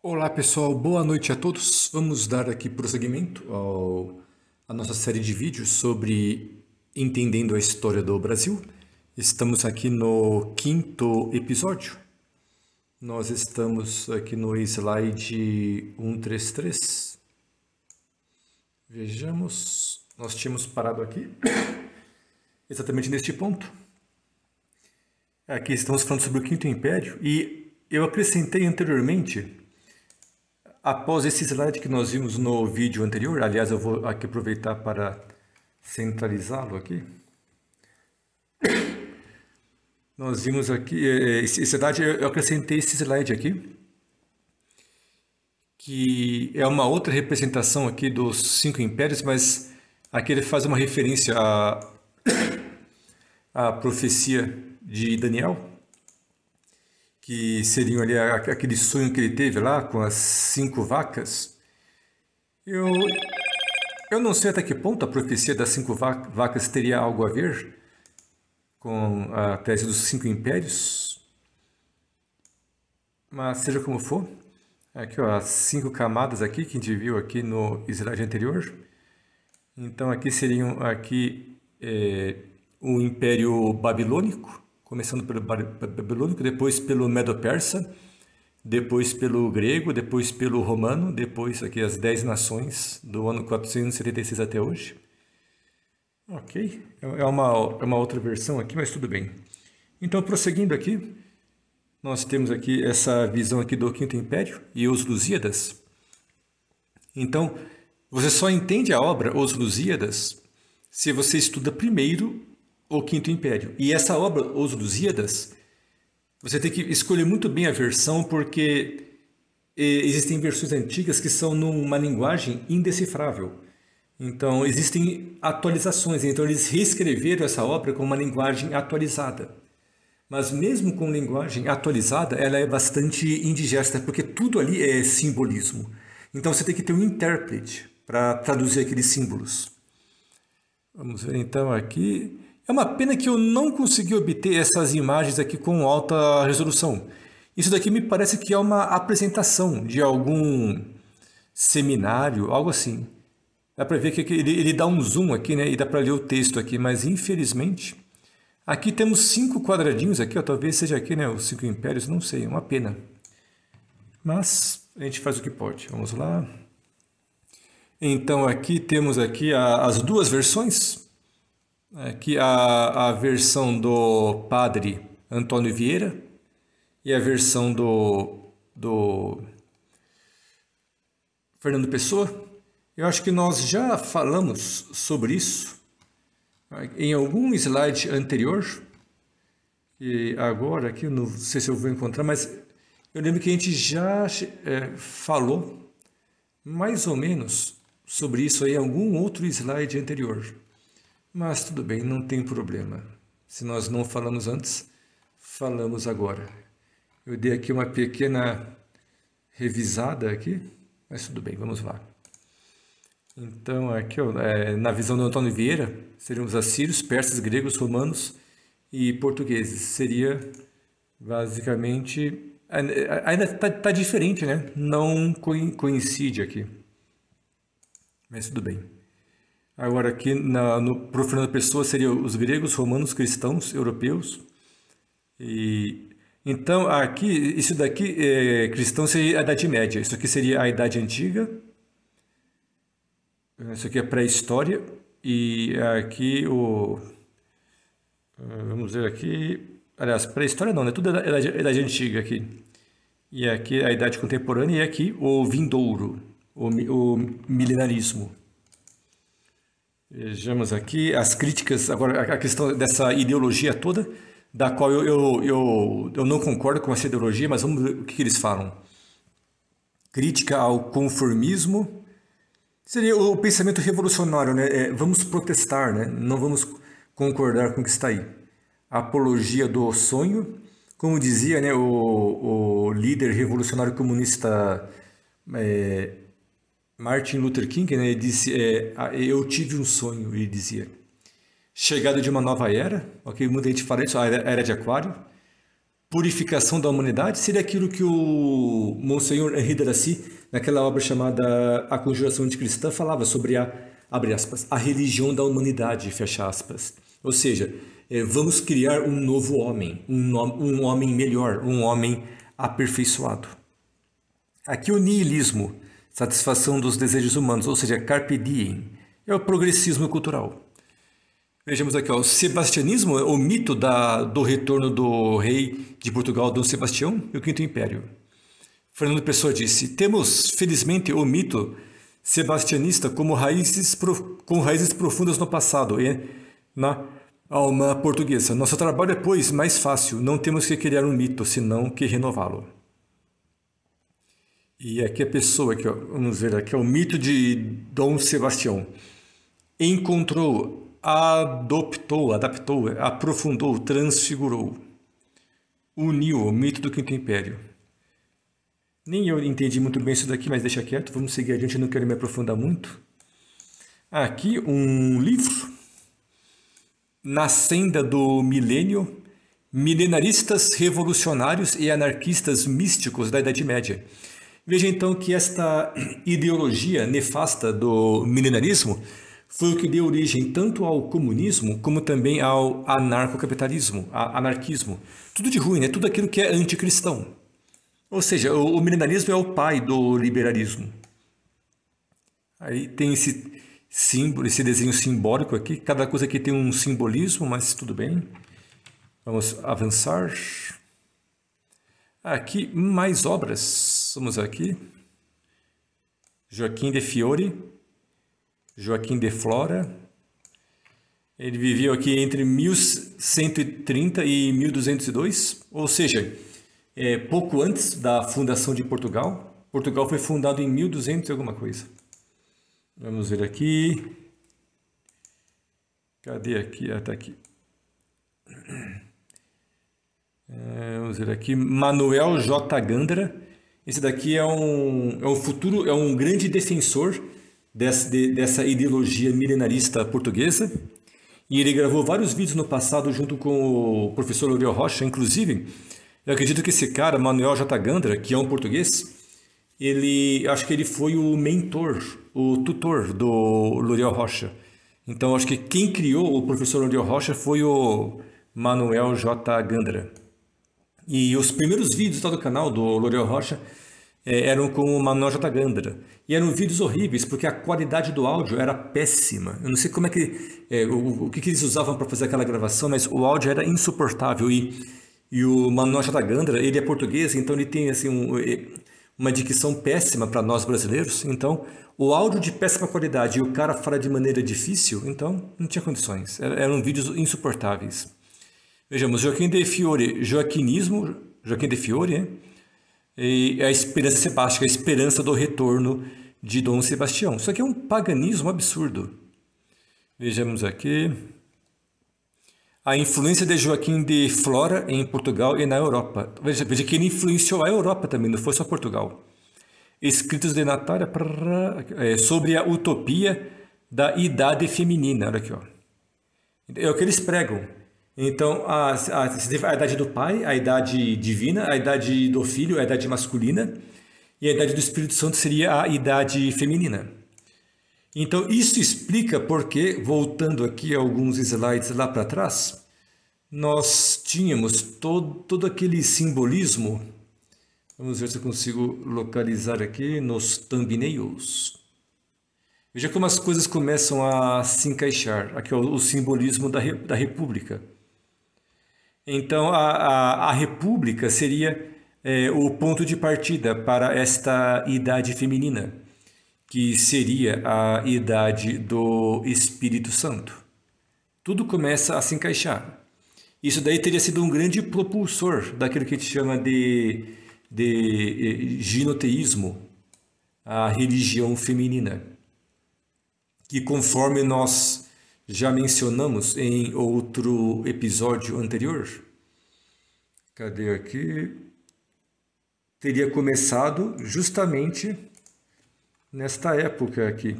Olá pessoal, boa noite a todos. Vamos dar aqui prosseguimento ao, à nossa série de vídeos sobre entendendo a história do Brasil. Estamos aqui no quinto episódio. Nós estamos aqui no slide 133. Vejamos, nós tínhamos parado aqui exatamente neste ponto. Aqui estamos falando sobre o Quinto Império e eu acrescentei anteriormente Após esse slide que nós vimos no vídeo anterior, aliás, eu vou aqui aproveitar para centralizá-lo aqui. Nós vimos aqui, eh, eh, esse slide, eu acrescentei esse slide aqui, que é uma outra representação aqui dos cinco impérios, mas aqui ele faz uma referência à, à profecia de Daniel, que seriam ali aquele sonho que ele teve lá com as cinco vacas. Eu, eu não sei até que ponto a profecia das cinco vacas teria algo a ver com a tese dos cinco impérios, mas seja como for, aqui ó, as cinco camadas aqui que a gente viu aqui no slide anterior. Então aqui seriam aqui é, o Império Babilônico, começando pelo babilônico, depois pelo medo-persa, depois pelo grego, depois pelo romano, depois aqui as dez nações do ano 476 até hoje. Ok, é, é uma, é uma outra versão aqui, mas tudo bem. Então, prosseguindo aqui, nós temos aqui essa visão aqui do Quinto Império e os Lusíadas. Então, você só entende a obra Os Lusíadas se você estuda primeiro o Quinto Império. E essa obra, Os Lusíadas, você tem que escolher muito bem a versão, porque eh, existem versões antigas que são numa linguagem indecifrável. Então, existem atualizações. Então, eles reescreveram essa obra com uma linguagem atualizada. Mas mesmo com linguagem atualizada, ela é bastante indigesta, porque tudo ali é simbolismo. Então, você tem que ter um intérprete para traduzir aqueles símbolos. Vamos ver então aqui. É uma pena que eu não consegui obter essas imagens aqui com alta resolução. Isso daqui me parece que é uma apresentação de algum seminário, algo assim. Dá para ver que ele, ele dá um zoom aqui, né? E dá para ler o texto aqui, mas infelizmente... Aqui temos cinco quadradinhos aqui, ó, talvez seja aqui, né? Os cinco impérios, não sei, é uma pena. Mas a gente faz o que pode. Vamos lá. Então aqui temos aqui a, as duas versões. Aqui é, a, a versão do padre Antônio Vieira e a versão do, do Fernando Pessoa. Eu acho que nós já falamos sobre isso é, em algum slide anterior. E agora aqui, não sei se eu vou encontrar, mas eu lembro que a gente já é, falou mais ou menos sobre isso aí em algum outro slide anterior. Mas tudo bem, não tem problema. Se nós não falamos antes, falamos agora. Eu dei aqui uma pequena revisada aqui, mas tudo bem, vamos lá. Então, aqui, ó, é, na visão do Antônio Vieira, seriam os assírios, persas, gregos, romanos e portugueses. Seria basicamente. Ainda está tá diferente, né? Não coincide aqui. Mas tudo bem. Agora, aqui para o Fernando Pessoa seria os gregos, romanos, cristãos, europeus. E, então, aqui, isso daqui, é, cristão seria a Idade Média. Isso aqui seria a Idade Antiga. Isso aqui é pré-história. E aqui o. Ah, vamos ver aqui. Aliás, pré-história não, né? Tudo é idade, idade Antiga aqui. E aqui é a Idade Contemporânea e aqui o Vindouro, o, o milenarismo. Vejamos aqui as críticas, agora a questão dessa ideologia toda, da qual eu, eu, eu, eu não concordo com essa ideologia, mas vamos ver o que, eles falam. Crítica ao conformismo, seria o pensamento revolucionário, né? É, vamos protestar, né? não vamos concordar com o que está aí. Apologia do sonho, como dizia né, o, o líder revolucionário comunista é, Martin Luther King, né, ele disse, é, ah, eu tive um sonho, ele dizia. Chegada de uma nova era, ok, muita gente fala isso, a era, era de aquário. Purificação da humanidade, seria aquilo que o Monsenhor Henri Darcy, naquela obra chamada A Conjuração de Cristã, falava sobre a, abre aspas, a religião da humanidade, fecha aspas. Ou seja, é, vamos criar um novo homem, um, um homem melhor, um homem aperfeiçoado. Aqui o niilismo, satisfação dos desejos humanos, ou seja, carpe diem, é o progressismo cultural. Vejamos aqui, ó, o sebastianismo é o mito da, do retorno do rei de Portugal, Dom Sebastião, e o Quinto Império. Fernando Pessoa disse, temos, felizmente, o mito sebastianista como raízes, com raízes profundas no passado e na alma portuguesa. Nosso trabalho é, pois, mais fácil. Não temos que criar um mito, senão que renová-lo. E aqui a pessoa, aqui, ó, vamos ver aqui, é o mito de Dom Sebastião. Encontrou, adoptou, adaptou, aprofundou, transfigurou. Uniu o mito do Quinto Império. Nem eu entendi muito bem isso daqui, mas deixa quieto, vamos seguir adiante, gente não quero me aprofundar muito. Aqui um livro, Na Senda do Milênio, Milenaristas Revolucionários e Anarquistas Místicos da Idade Média Veja então que esta ideologia nefasta do milenarismo foi o que deu origem tanto ao comunismo como também ao anarcocapitalismo, anarquismo. Tudo de ruim, né? tudo aquilo que é anticristão. Ou seja, o, o milenarismo é o pai do liberalismo. Aí tem esse símbolo, esse desenho simbólico aqui. Cada coisa aqui tem um simbolismo, mas tudo bem. Vamos avançar. Aqui, mais obras. Somos aqui. Joaquim de Fiore, Joaquim de Flora. Ele viveu aqui entre 1130 e 1202, ou seja, é, pouco antes da fundação de Portugal. Portugal foi fundado em 1200 e alguma coisa. Vamos ver aqui. Cadê aqui? Ah, tá aqui. É, vamos ver aqui, Manuel J. Gandra. Esse daqui é um, é um futuro, é um grande defensor de, dessa ideologia milenarista portuguesa. E ele gravou vários vídeos no passado junto com o professor Aurel Rocha, inclusive. Eu acredito que esse cara, Manuel J. Gandra, que é um português, ele acho que ele foi o mentor, o tutor do L'Oréal Rocha. Então acho que quem criou o professor L'Oréal Rocha foi o Manuel J. Gandra. E os primeiros vídeos do canal do L'Oreal Rocha é, eram com o Manuel J. Gandra. E eram vídeos horríveis, porque a qualidade do áudio era péssima. Eu não sei como é que. É, o, o que, que, eles usavam para fazer aquela gravação, mas o áudio era insuportável. E, e o Manuel J. Gandra, ele é português, então ele tem assim um, é, uma dicção péssima para nós brasileiros. Então, o áudio de péssima qualidade e o cara fala de maneira difícil, então não tinha condições. Eram vídeos insuportáveis. Vejamos, Joaquim de Fiore, joaquinismo, Joaquim de Fiore, e é a esperança sebástica, é a esperança do retorno de Dom Sebastião. Isso aqui é um paganismo absurdo. Vejamos aqui. A influência de Joaquim de Flora em Portugal e na Europa. Veja, veja que ele influenciou a Europa também, não foi só Portugal. Escritos de Natália é, sobre a utopia da idade feminina. Olha aqui, ó. É o que eles pregam. Então, a, a, a idade do Pai, a idade divina, a idade do Filho, a idade masculina, e a idade do Espírito Santo seria a idade feminina. Então, isso explica porque, voltando aqui alguns slides lá para trás, nós tínhamos todo, todo aquele simbolismo. Vamos ver se eu consigo localizar aqui nos thumbnails. Veja como as coisas começam a se encaixar. Aqui ó, o simbolismo da, da República. Então, a, a, a república seria é, o ponto de partida para esta idade feminina, que seria a idade do Espírito Santo. Tudo começa a se encaixar. Isso daí teria sido um grande propulsor daquilo que a gente chama de, de eh, ginoteísmo, a religião feminina. Que conforme nós já mencionamos em outro episódio anterior. Cadê aqui? Teria começado justamente nesta época aqui,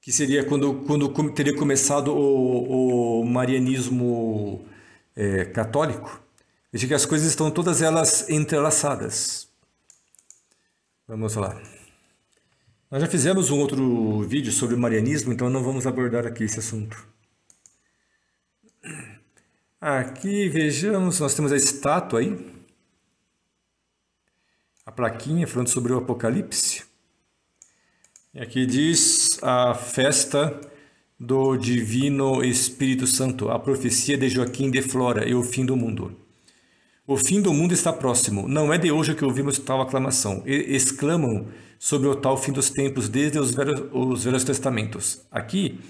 que seria quando, quando teria começado o, o marianismo é, católico. Veja que as coisas estão todas elas entrelaçadas. Vamos lá. Nós já fizemos um outro vídeo sobre o marianismo, então não vamos abordar aqui esse assunto. Aqui vejamos, nós temos a estátua aí, a plaquinha falando sobre o Apocalipse. E aqui diz a festa do Divino Espírito Santo, a profecia de Joaquim de Flora e o fim do mundo. O fim do mundo está próximo. Não é de hoje que ouvimos tal aclamação. E exclamam sobre o tal fim dos tempos desde os velhos, os velhos testamentos. Aqui,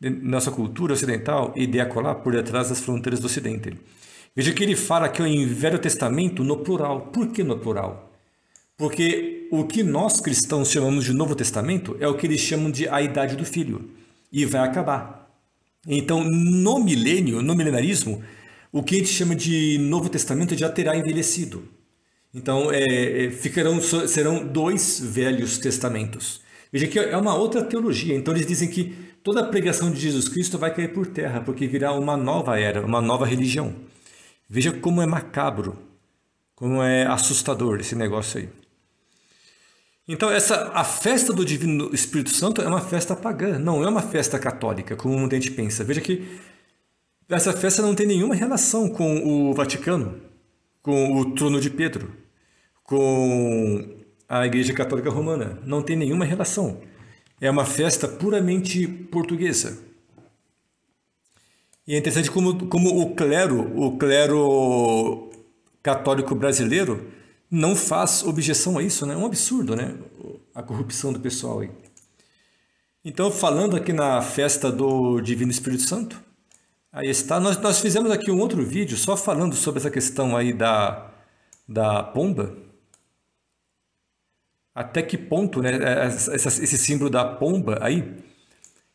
nossa cultura ocidental e de acolá por detrás das fronteiras do ocidente. Veja que ele fala aqui em Velho Testamento no plural. Por que no plural? Porque o que nós cristãos chamamos de Novo Testamento é o que eles chamam de a idade do filho. E vai acabar. Então, no milênio, no milenarismo, o que a gente chama de Novo Testamento já terá envelhecido. Então, é, é ficarão, serão dois velhos testamentos. Veja que é uma outra teologia. Então, eles dizem que toda a pregação de Jesus Cristo vai cair por terra, porque virá uma nova era, uma nova religião. Veja como é macabro, como é assustador esse negócio aí. Então, essa, a festa do Divino Espírito Santo é uma festa pagã, não é uma festa católica, como muita gente pensa. Veja que essa festa não tem nenhuma relação com o Vaticano, com o trono de Pedro, com a Igreja Católica Romana. Não tem nenhuma relação. É uma festa puramente portuguesa. E é interessante como, como o clero, o clero católico brasileiro, não faz objeção a isso, né? É um absurdo, né? A corrupção do pessoal aí. Então, falando aqui na festa do Divino Espírito Santo, Aí está. Nós, nós fizemos aqui um outro vídeo só falando sobre essa questão aí da, da pomba. Até que ponto né, é, é, essa, esse símbolo da pomba aí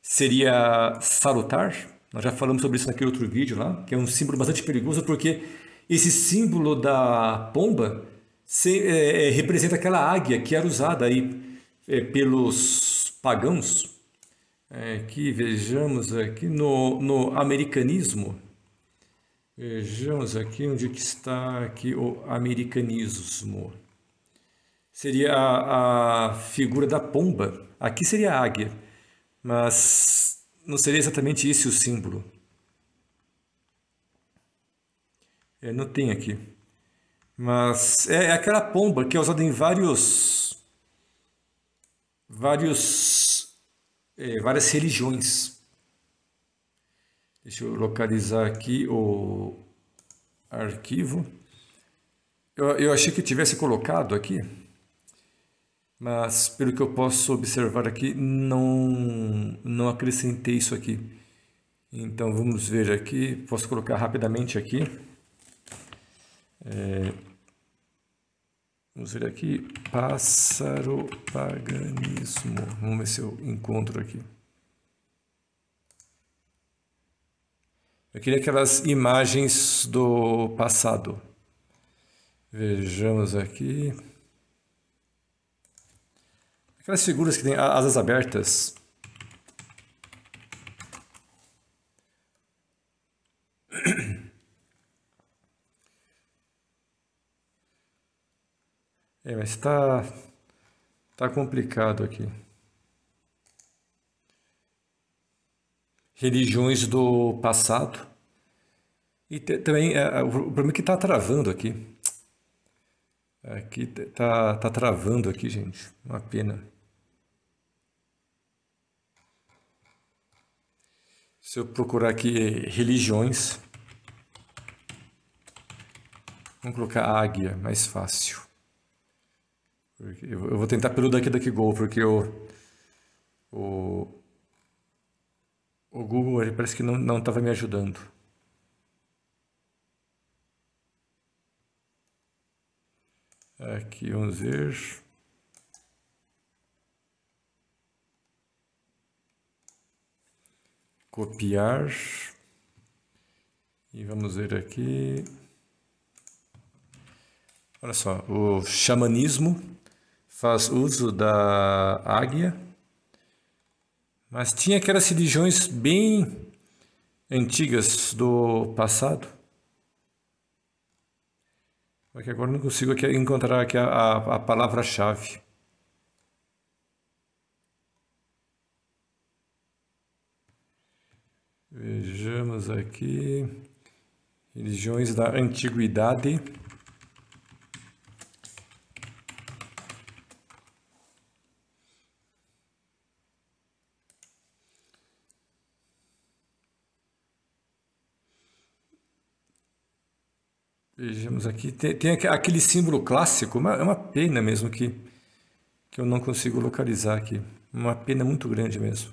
seria salutar? Nós já falamos sobre isso naquele outro vídeo lá, que é um símbolo bastante perigoso porque esse símbolo da pomba se, é, é representa aquela águia que era usada aí é, pelos pagãos é, que vejamos aqui no, no americanismo. Vejamos aqui onde que está aqui o americanismo. Seria a, a figura da pomba. Aqui seria a águia, mas não seria exatamente esse o símbolo. É, não tem aqui. Mas é, é aquela pomba que é usada em vários vários é, várias religiões. Deixa eu localizar aqui o arquivo. Eu, eu achei que tivesse colocado aqui, mas pelo que eu posso observar aqui, não, não acrescentei isso aqui. Então vamos ver aqui, posso colocar rapidamente aqui. É, Vamos ver aqui, pássaro paganismo. Vamos ver se eu encontro aqui. Eu queria aquelas imagens do passado. Vejamos aqui. Aquelas figuras que têm asas abertas. É, mas tá, tá complicado aqui. Religiões do passado. E também, é, é o problema é que tá travando aqui. Aqui tá, tá travando aqui, gente. Uma pena. Se eu procurar aqui religiões, vamos colocar águia, mais fácil. Eu vou tentar pelo daqui daqui Go, porque o, o, o Google parece que não estava me ajudando. Aqui vamos ver. Copiar. E vamos ver aqui. Olha só, o xamanismo faz uso da águia. Mas tinha aquelas religiões bem antigas do passado. Só que agora não consigo aqui encontrar aqui a, a, a palavra-chave. Vejamos aqui. Religiões da Antiguidade. Vejamos aqui. Tem, tem, aquele símbolo clássico, é uma pena mesmo que, que eu não consigo localizar aqui. Uma pena muito grande mesmo.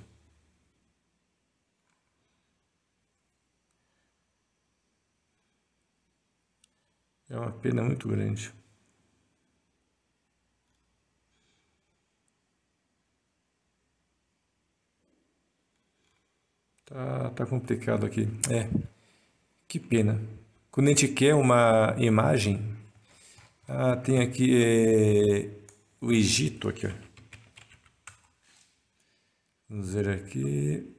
É uma pena muito grande. Tá, tá complicado aqui. É. Que pena. Quando a gente quer uma imagem, ah, tem aqui é, o Egito aqui. Ó. Vamos ver aqui.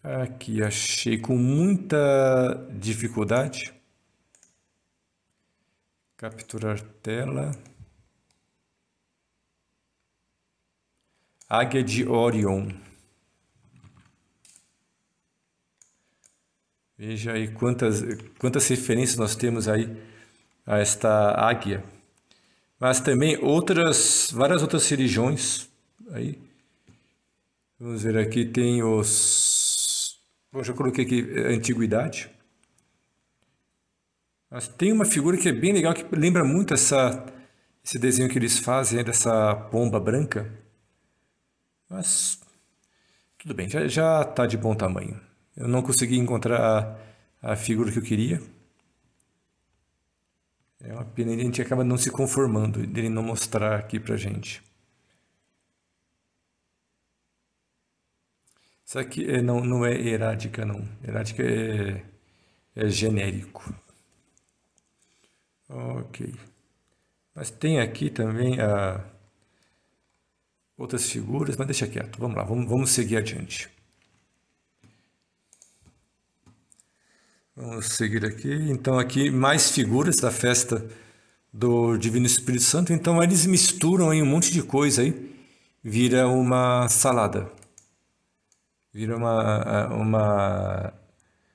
Aqui achei com muita dificuldade. Capturar tela. Águia de Orion. Veja aí quantas, quantas referências nós temos aí a esta águia. Mas também outras, várias outras religiões. Aí. Vamos ver aqui, tem os... Bom, já coloquei aqui a antiguidade. Mas tem uma figura que é bem legal, que lembra muito essa, esse desenho que eles fazem, dessa pomba branca. Mas tudo bem, já está de bom tamanho. Eu não consegui encontrar a, a figura que eu queria. É uma pena, a gente acaba não se conformando dele não mostrar aqui pra gente. Será que eh, não, não é erática, não? Erática é, é genérico. Ok. Mas tem aqui também a, ah, outras figuras, mas deixa quieto. Vamos lá, vamos, vamos seguir adiante. Vamos seguir aqui. Então, aqui mais figuras da festa do Divino Espírito Santo. Então, eles misturam aí um monte de coisa aí. Vira uma salada. Vira uma, uma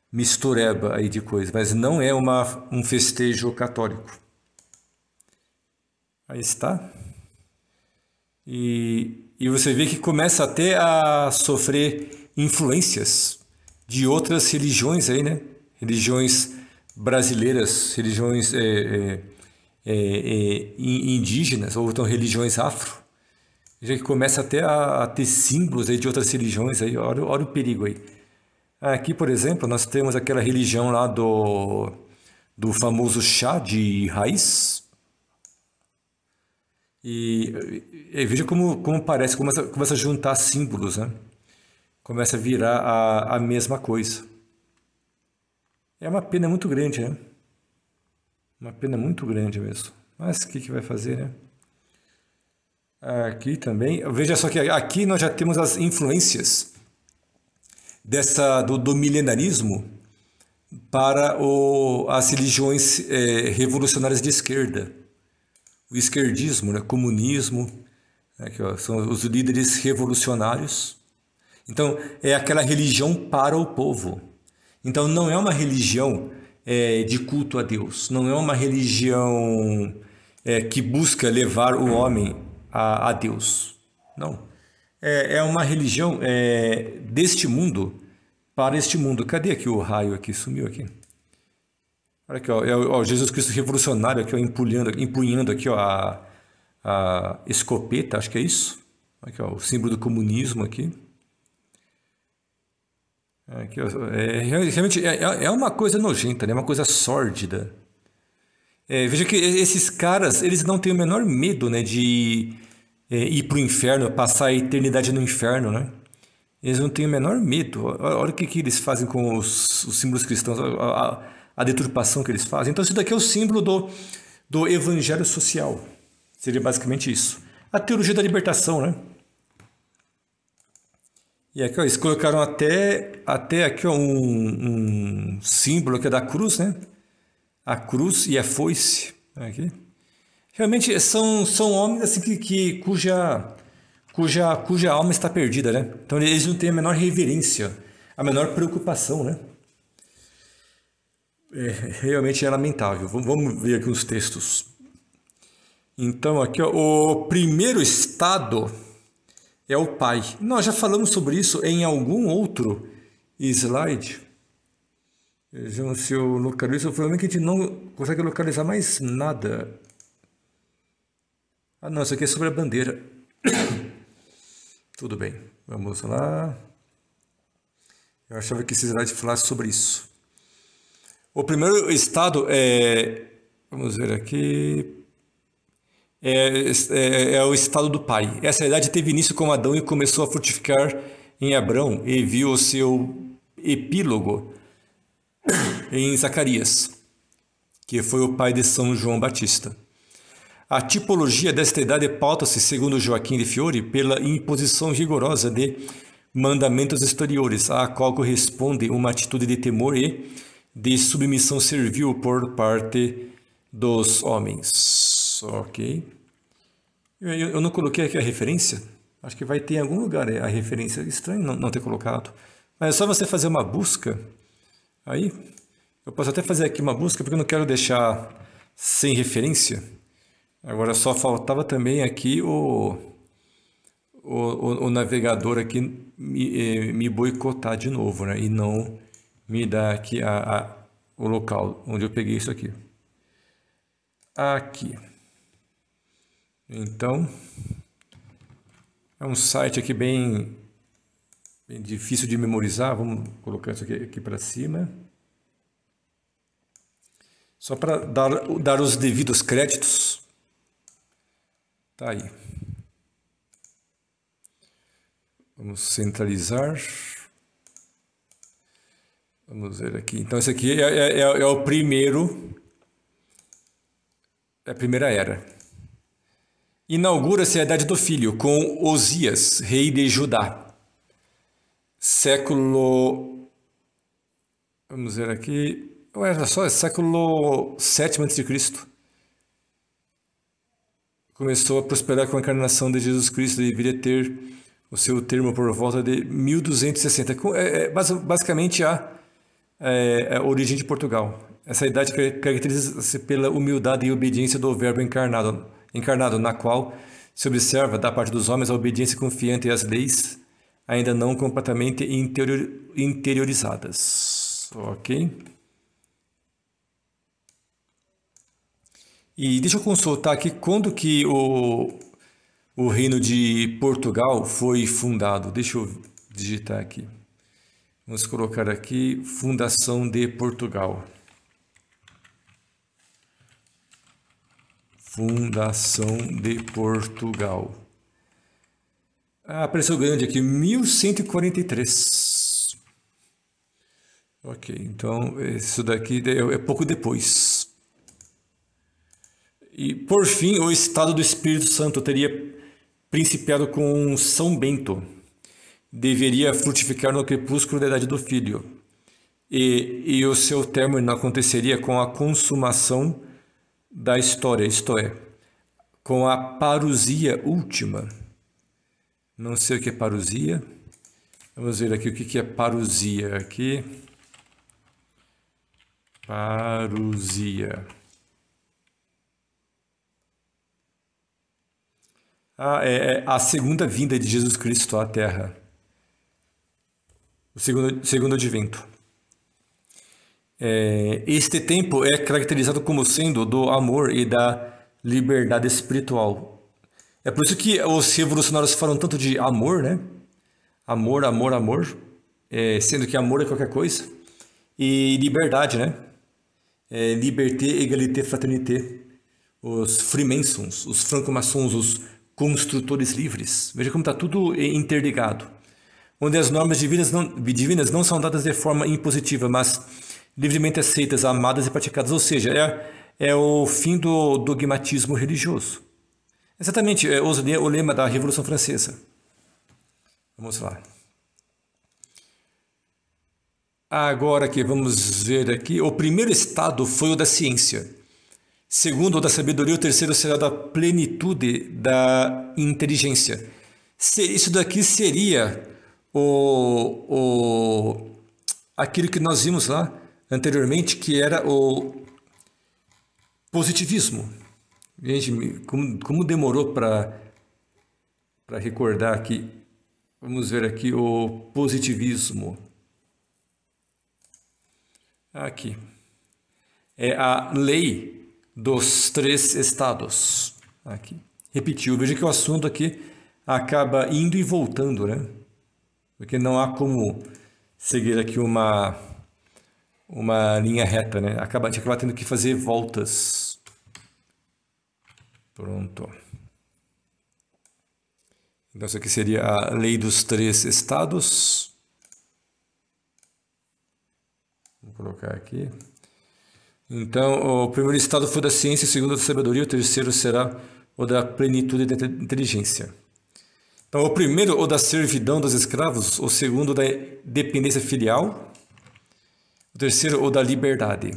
mistureba aí de coisa. Mas não é uma, um festejo católico. Aí está. E, e você vê que começa até a sofrer influências de outras religiões aí, né? religiões brasileiras, religiões é, é, é, é indígenas, ou então religiões afro, já que começa até a, a, ter símbolos aí de outras religiões, aí, olha, olha o perigo aí. Aqui, por exemplo, nós temos aquela religião lá do, do famoso chá de raiz, e, e, é, veja como, como parece, começa, começa a juntar símbolos, né? Começa a virar a, a mesma coisa. É uma pena muito grande, né? Uma pena muito grande mesmo. Mas o que, que vai fazer, né? Aqui também. Veja só que aqui nós já temos as influências dessa, do, do milenarismo para o, as religiões é, revolucionárias de esquerda. O esquerdismo, né? comunismo, né? ó, são os líderes revolucionários. Então, é aquela religião para o povo. Então não é uma religião é, de culto a Deus, não é uma religião é, que busca levar o homem a, a Deus. Não. É, é uma religião é, deste mundo para este mundo. Cadê aqui o raio aqui? Sumiu aqui. Olha aqui, ó, é o Jesus Cristo revolucionário aqui, ó, empunhando, empunhando aqui ó, a, a escopeta, acho que é isso. Aqui, ó, o símbolo do comunismo aqui. É, é, é, realmente é, é, é, uma coisa nojenta, né? uma coisa sórdida. É, veja que esses caras, eles não têm o menor medo né, de é, ir para o inferno, passar a eternidade no inferno, né? Eles não têm o menor medo. Olha o que, que eles fazem com os, os símbolos cristãos, a, a, a, deturpação que eles fazem. Então, isso daqui é o símbolo do, do evangelho social. Seria basicamente isso. A teologia da libertação, né? E aqui ó, eles colocaram até, até aqui ó, um, um símbolo que é da cruz, né? A cruz e a foice. Né, aqui. Realmente são, são homens assim que, que cuja, cuja, cuja alma está perdida, né? Então eles não têm a menor reverência, a menor preocupação, né? É, realmente é lamentável. Vamos ver aqui os textos. Então, aqui, ó, o primeiro estado é o Pai. Nós já falamos sobre isso em algum outro slide. Vejam se eu localizo. O problema é que a gente não consegue localizar mais nada. Ah, não, isso aqui é sobre a bandeira. Tudo bem, vamos lá. Eu achava que esse slide falasse sobre isso. O primeiro estado é. Vamos ver aqui é, é, é, o estado do Pai. Essa idade teve início com Adão e começou a frutificar em Abrão e viu o seu epílogo em Zacarias, que foi o pai de São João Batista. A tipologia desta idade pauta-se, segundo Joaquim de Fiore, pela imposição rigorosa de mandamentos exteriores, a qual corresponde uma atitude de temor e de submissão servil por parte dos homens só, ok. Eu, eu não coloquei aqui a referência, acho que vai ter em algum lugar é, a referência, estranho não, não ter colocado. Mas é só você fazer uma busca, aí eu posso até fazer aqui uma busca, porque eu não quero deixar sem referência. Agora só faltava também aqui o, o, o, o navegador aqui me, eh, me, boicotar de novo, né? E não me dar aqui a, a, o local onde eu peguei isso aqui. Aqui. Então, é um site aqui bem, bem difícil de memorizar. Vamos colocar isso aqui, aqui para cima. Só para dar, dar os devidos créditos. Tá aí. Vamos centralizar. Vamos ver aqui. Então, esse aqui é, é, é o primeiro, é a primeira era. Inaugura-se a Idade do Filho com Osias, rei de Judá. Século. Vamos ver aqui. Olha só, é século de a.C. Começou a prosperar com a encarnação de Jesus Cristo e ter o seu termo por volta de 1260. É, é, basicamente é, a origem de Portugal. Essa idade caracteriza-se pela humildade e obediência do Verbo encarnado encarnado, na qual se observa da parte dos homens a obediência confiante às leis ainda não completamente interior, interiorizadas. Ok? E deixa eu consultar aqui quando que o, o reino de Portugal foi fundado. Deixa eu digitar aqui. Vamos colocar aqui Fundação de Portugal. Fundação de Portugal. Apareceu ah, grande aqui, 1143. Ok, então isso daqui é pouco depois. E por fim, o estado do Espírito Santo teria principiado com São Bento. Deveria frutificar no crepúsculo da idade do filho. E, e o seu término aconteceria com a consumação da história, isto é, com a parusia última. Não sei o que é parusia. Vamos ver aqui o que é parusia aqui. Parusia. Ah, é, é a segunda vinda de Jesus Cristo à Terra. O segundo, segundo advento. É, este tempo é caracterizado como sendo do amor e da liberdade espiritual. É por isso que os revolucionários falam tanto de amor, né? Amor, amor, amor. É, sendo que amor é qualquer coisa. E liberdade, né? É, liberté, égalité, fraternité. Os freemasons, os franco-maçons, os construtores livres. Veja como está tudo interligado. Onde as normas divinas não, divinas não são dadas de forma impositiva, mas livremente aceitas, amadas e praticadas, ou seja, é, é o fim do dogmatismo religioso. Exatamente, é o lema da Revolução Francesa. Vamos lá. Agora que vamos ver aqui, o primeiro estado foi o da ciência. Segundo, o da sabedoria, o terceiro será o da plenitude da inteligência. Isso daqui seria o, o, aquilo que nós vimos lá anteriormente, que era o positivismo. Gente, como, como demorou para recordar aqui. Vamos ver aqui o positivismo. Aqui. É a lei dos três estados. Aqui. Repetiu. Veja que o assunto aqui acaba indo e voltando, né? Porque não há como seguir aqui uma uma linha reta, né? Acaba, a gente acaba tendo que fazer voltas. Pronto. Então, isso aqui seria a lei dos três estados. Vou colocar aqui. Então, o primeiro estado foi da ciência, o segundo da sabedoria, o terceiro será o da plenitude da inteligência. Então, o primeiro, o da servidão dos escravos, o segundo, da dependência filial, terceiro, o da liberdade.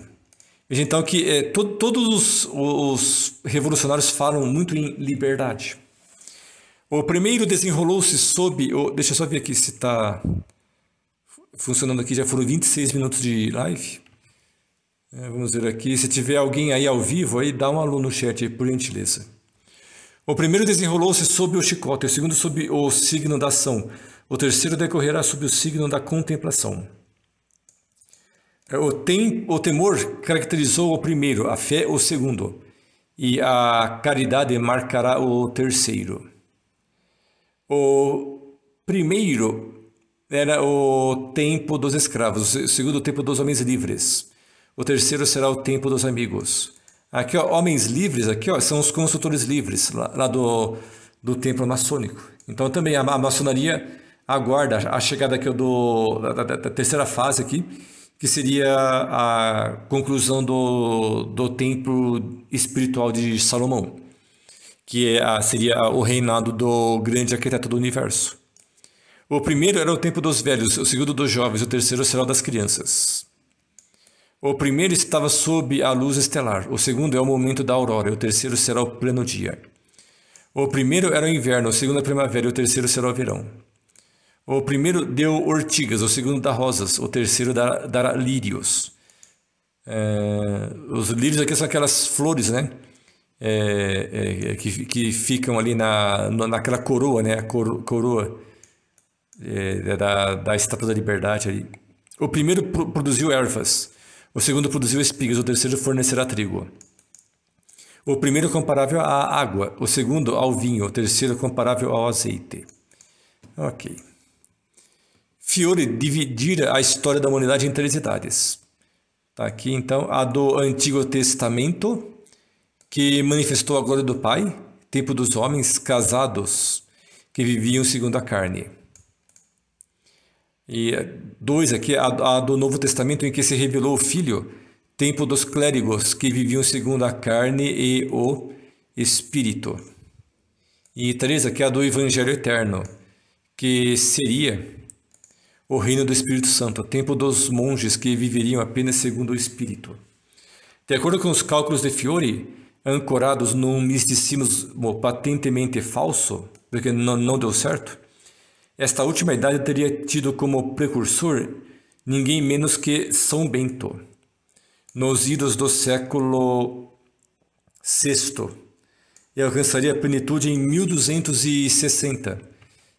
Veja então que é, to, todos os, os, revolucionários falam muito em liberdade. O primeiro desenrolou-se sob. deixa eu só ver aqui se está funcionando aqui, já foram 26 minutos de live. É, vamos ver aqui. Se tiver alguém aí ao vivo, aí dá um alô no chat, aí, por gentileza. O primeiro desenrolou-se sob o chicote, o segundo sob o signo da ação, o terceiro decorrerá sob o signo da contemplação. É, o, tem, o temor caracterizou o primeiro, a fé o segundo, e a caridade marcará o terceiro. O primeiro era o tempo dos escravos, o segundo o tempo dos homens livres. O terceiro será o tempo dos amigos. Aqui, ó, homens livres, aqui, ó, são os consultores livres lá, lá do, do templo maçônico. Então, também a, a maçonaria aguarda a chegada aqui do, da, da, da terceira fase aqui, que seria a conclusão do, do templo espiritual de Salomão, que é a, seria o reinado do grande arquiteto do universo. O primeiro era o tempo dos velhos, o segundo dos jovens, o terceiro será o das crianças. O primeiro estava sob a luz estelar, o segundo é o momento da aurora, o terceiro será o pleno dia. O primeiro era o inverno, o segundo a primavera, o terceiro será o verão. O primeiro deu Ortigas, o segundo dá Rosas, o terceiro dará, dará Lírios. É, os lírios aqui são aquelas flores, né? É, é, é que, que ficam ali na, naquela coroa, né? A coro, coroa é, da, da Estátua da Liberdade ali. O primeiro produziu ervas, o segundo produziu espigas, o terceiro fornecerá trigo. O primeiro comparável à água, o segundo ao vinho, o terceiro comparável ao azeite. Ok. Fiore dividir a história da humanidade em três idades. Tá aqui então a do Antigo Testamento, que manifestou a glória do Pai, tempo dos homens casados que viviam segundo a carne. E dois aqui, a, a do Novo Testamento em que se revelou o Filho, tempo dos clérigos que viviam segundo a carne e o Espírito. E três aqui, a do Evangelho Eterno, que seria o reino do Espírito Santo, tempo dos monges que viveriam apenas segundo o Espírito. De acordo com os cálculos de Fiore, ancorados num misticismo patentemente falso, porque não, não deu certo, esta última idade teria tido como precursor ninguém menos que São Bento. Nos idos do século VI, e alcançaria a plenitude em 1260.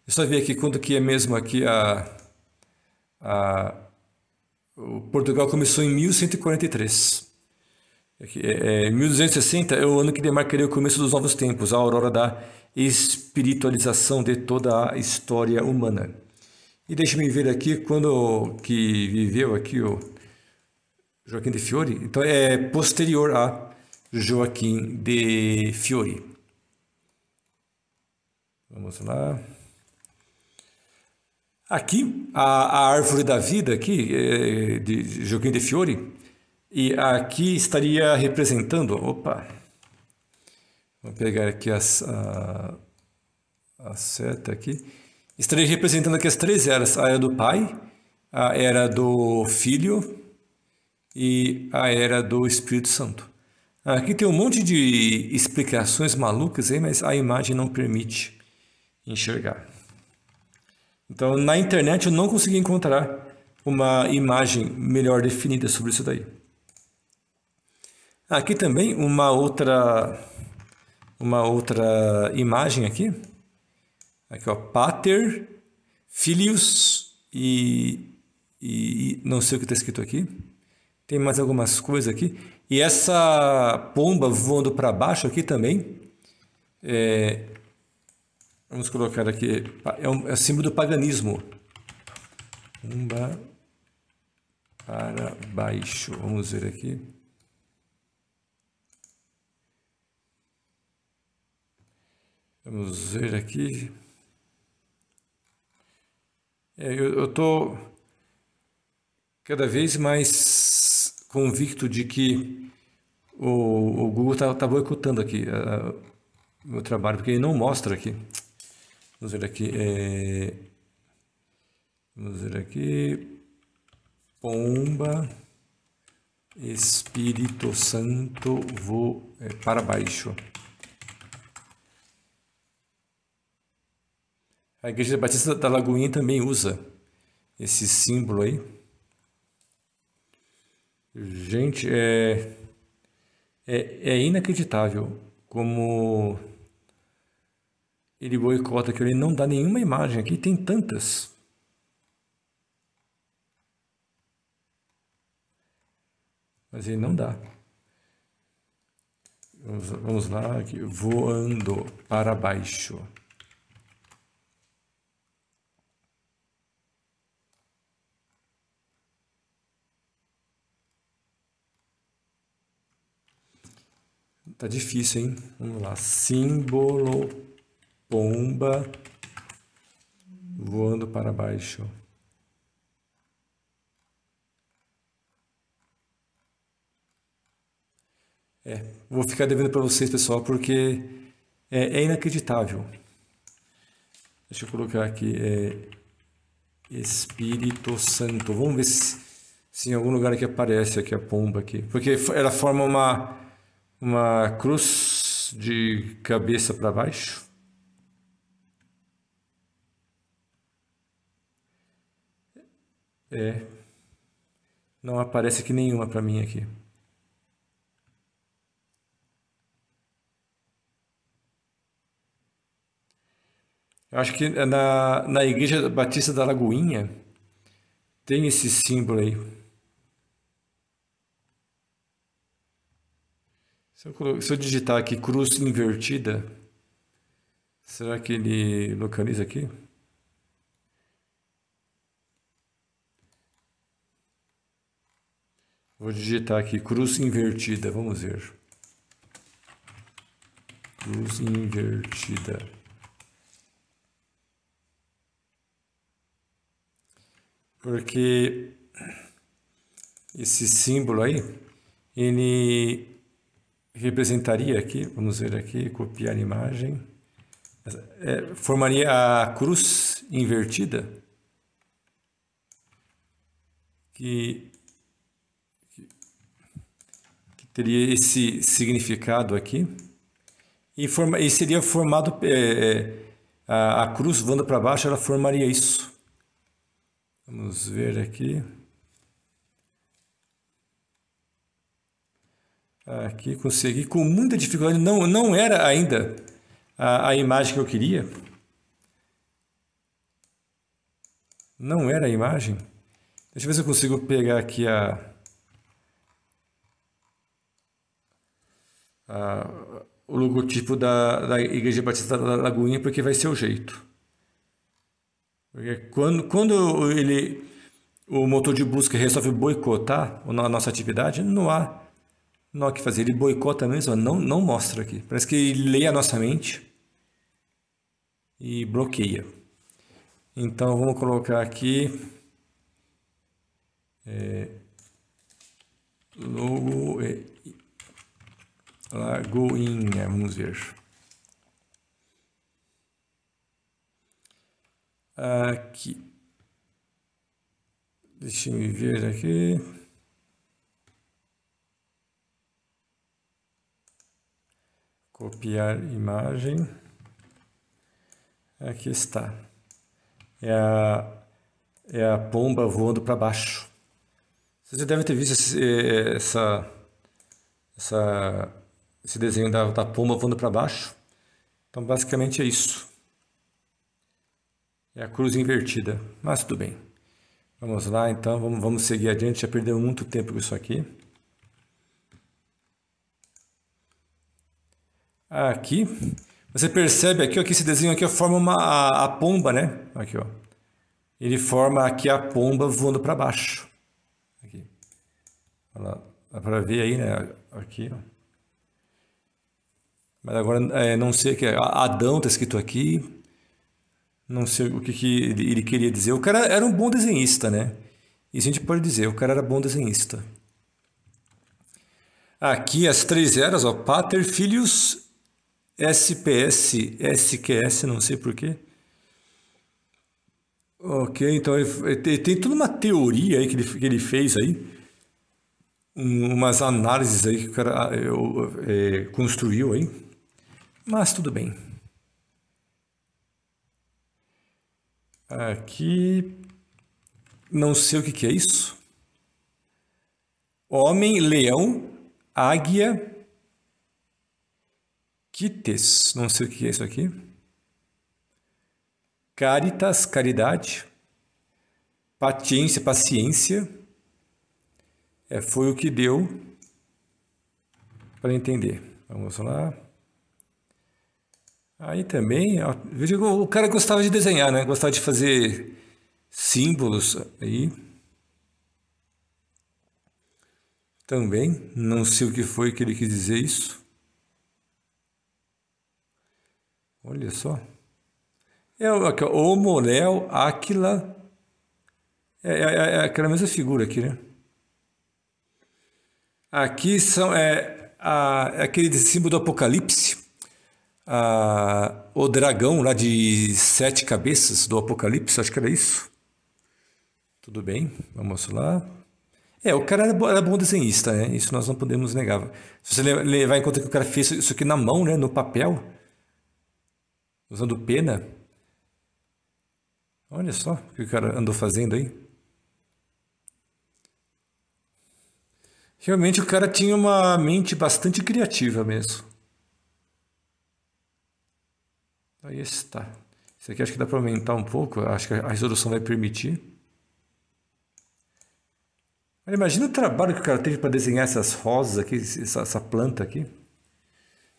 Eu só ver aqui quanto que é mesmo aqui a o Portugal começou em 1143. 1260 é, é, é, é o ano que demarcaria o começo dos novos tempos, a aurora da espiritualização de toda a história humana. E deixe-me ver aqui quando que viveu aqui o Joaquim de Fiore. Então é posterior a Joaquim de Fiore. Vamos lá. Aqui, a, a árvore da vida aqui, é, de Joaquim de Fiore, e aqui estaria representando, opa, vou pegar aqui as, a, a seta aqui, estaria representando aqui as três eras, a era do pai, a era do filho e a era do Espírito Santo. Aqui tem um monte de explicações malucas aí, mas a imagem não permite enxergar. Então, na internet eu não consegui encontrar uma imagem melhor definida sobre isso daí. Aqui também uma outra uma outra imagem aqui. Aqui ó, pater, filhos e, e, e não sei o que está escrito aqui. Tem mais algumas coisas aqui. E essa pomba voando para baixo aqui também é, Vamos colocar aqui, é, um, é símbolo do paganismo. Umba para baixo. Vamos ver aqui. Vamos ver aqui. É, eu estou cada vez mais convicto de que o, o Google está tá boicotando aqui o meu trabalho, porque ele não mostra aqui. Vamos ver aqui. É, vamos ver aqui. Pomba, Espírito Santo, vou é, para baixo. A Igreja Batista da Lagoinha também usa esse símbolo aí. Gente, é, é, é inacreditável como ele boicota que ele não dá nenhuma imagem aqui, tem tantas. Mas ele não dá. Vamos, vamos lá, aqui, voando para baixo. Tá difícil, hein? Vamos lá. Símbolo pomba voando para baixo. É, vou ficar devendo para vocês, pessoal, porque é, é, inacreditável. Deixa eu colocar aqui, é, Espírito Santo. Vamos ver se, se, em algum lugar aqui aparece aqui a pomba aqui. Porque ela forma uma, uma cruz de cabeça para baixo. É. Não aparece aqui nenhuma para mim aqui. Eu acho que na, na Igreja Batista da Lagoinha tem esse símbolo aí. Se eu, se eu digitar aqui cruz invertida, será que ele localiza aqui? Vou digitar aqui cruz invertida, vamos ver. Cruz invertida. Porque esse símbolo aí, ele representaria aqui, vamos ver aqui, copiar a imagem, é, formaria a cruz invertida, que teria esse significado aqui. E, forma, e seria formado, é, é a, a cruz voando para baixo, ela formaria isso. Vamos ver aqui. Aqui consegui, com muita dificuldade, não, não era ainda a, a imagem que eu queria. Não era a imagem. Deixa eu ver se eu consigo pegar aqui a... a, o logotipo da, da Igreja Batista da Lagoinha, porque vai ser o jeito. Porque quando, quando ele, o motor de busca resolve boicotar a nossa atividade, não há, não há que fazer. Ele boicota mesmo, não, não mostra aqui. Parece que ele lê a nossa mente e bloqueia. Então vamos colocar aqui é, logo é, Lagoinha, é, vamos ver. Aqui. Deixa eu ver aqui. Copiar imagem. Aqui está. É a, é a pomba voando para baixo. Vocês já devem ter visto esse, eh, essa, essa esse desenho da, da pomba voando para baixo. Então, basicamente é isso. É a cruz invertida, mas tudo bem. Vamos lá, então, vamos, vamos seguir adiante. Já perdeu muito tempo com isso aqui. Aqui, você percebe aqui ó, que esse desenho aqui forma uma, a, a pomba, né? Aqui, ó. Ele forma aqui a pomba voando para baixo. Aqui. Olha lá, dá para ver aí, né? Aqui, ó. Mas agora, é, não sei que é. Adão está escrito aqui. Não sei o que, que ele, ele queria dizer. O cara era um bom desenhista, né? Isso a gente pode dizer. O cara era bom desenhista. Aqui as três eras, ó, Pater, Filhos, SPS, SQS, não sei porquê. Ok, então ele, tem toda uma teoria aí que ele, que ele fez aí, um, umas análises aí que o cara eu, é, construiu aí. Mas tudo bem. Aqui. Não sei o que, que é isso. Homem, leão, águia, quites. Não sei o que é isso aqui. Caritas, caridade. Paciência, paciência. É, foi o que deu para entender. Vamos lá. Aí também, veja o cara gostava de desenhar, né? Gostava de fazer símbolos aí. Também, não sei o que foi que ele quis dizer isso. Olha só. É aqui, Homo, Aquila é, é, é, é aquela mesma figura aqui, né? Aqui são, é, a, é aquele símbolo do Apocalipse o dragão lá de sete cabeças do Apocalipse, acho que era isso. Tudo bem, vamos lá. É, o cara era bom desenhista, né? Isso nós não podemos negar. Se você levar em conta que o cara fez isso aqui na mão, né? No papel, usando pena. Olha só o que o cara andou fazendo aí. Realmente o cara tinha uma mente bastante criativa mesmo. Aí está. Isso aqui acho que dá para aumentar um pouco, acho que a resolução vai permitir. imagina o trabalho que o cara teve para desenhar essas rosas aqui, essa, essa planta aqui.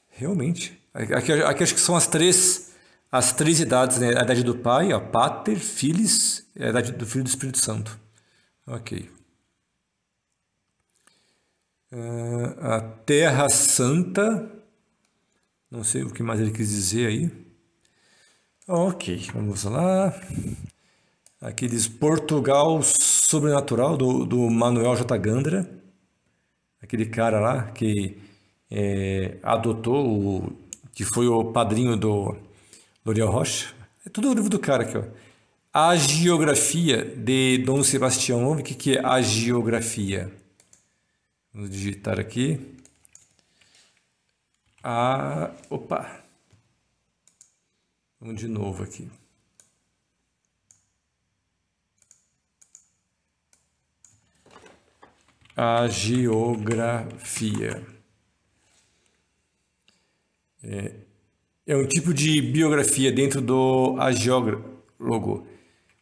Realmente. Aqui, aqui, acho que são as três as três idades, né? A idade do pai, ó, pater, filhos, e a idade do filho do Espírito Santo. Ok. Uh, a Terra Santa, não sei o que mais ele quis dizer aí. Ok, vamos lá. Aqui diz Portugal Sobrenatural, do, do Manuel J. Gandra. Aquele cara lá que é, adotou, o, que foi o padrinho do L'Oriel Rocha. É tudo o livro do cara aqui, ó. A Geografia de Dom Sebastião. Vamos que o que é a Geografia. Vamos digitar aqui. A. Ah, opa! Vamos de novo aqui. A geografia. É, é um tipo de biografia dentro do agiólogo.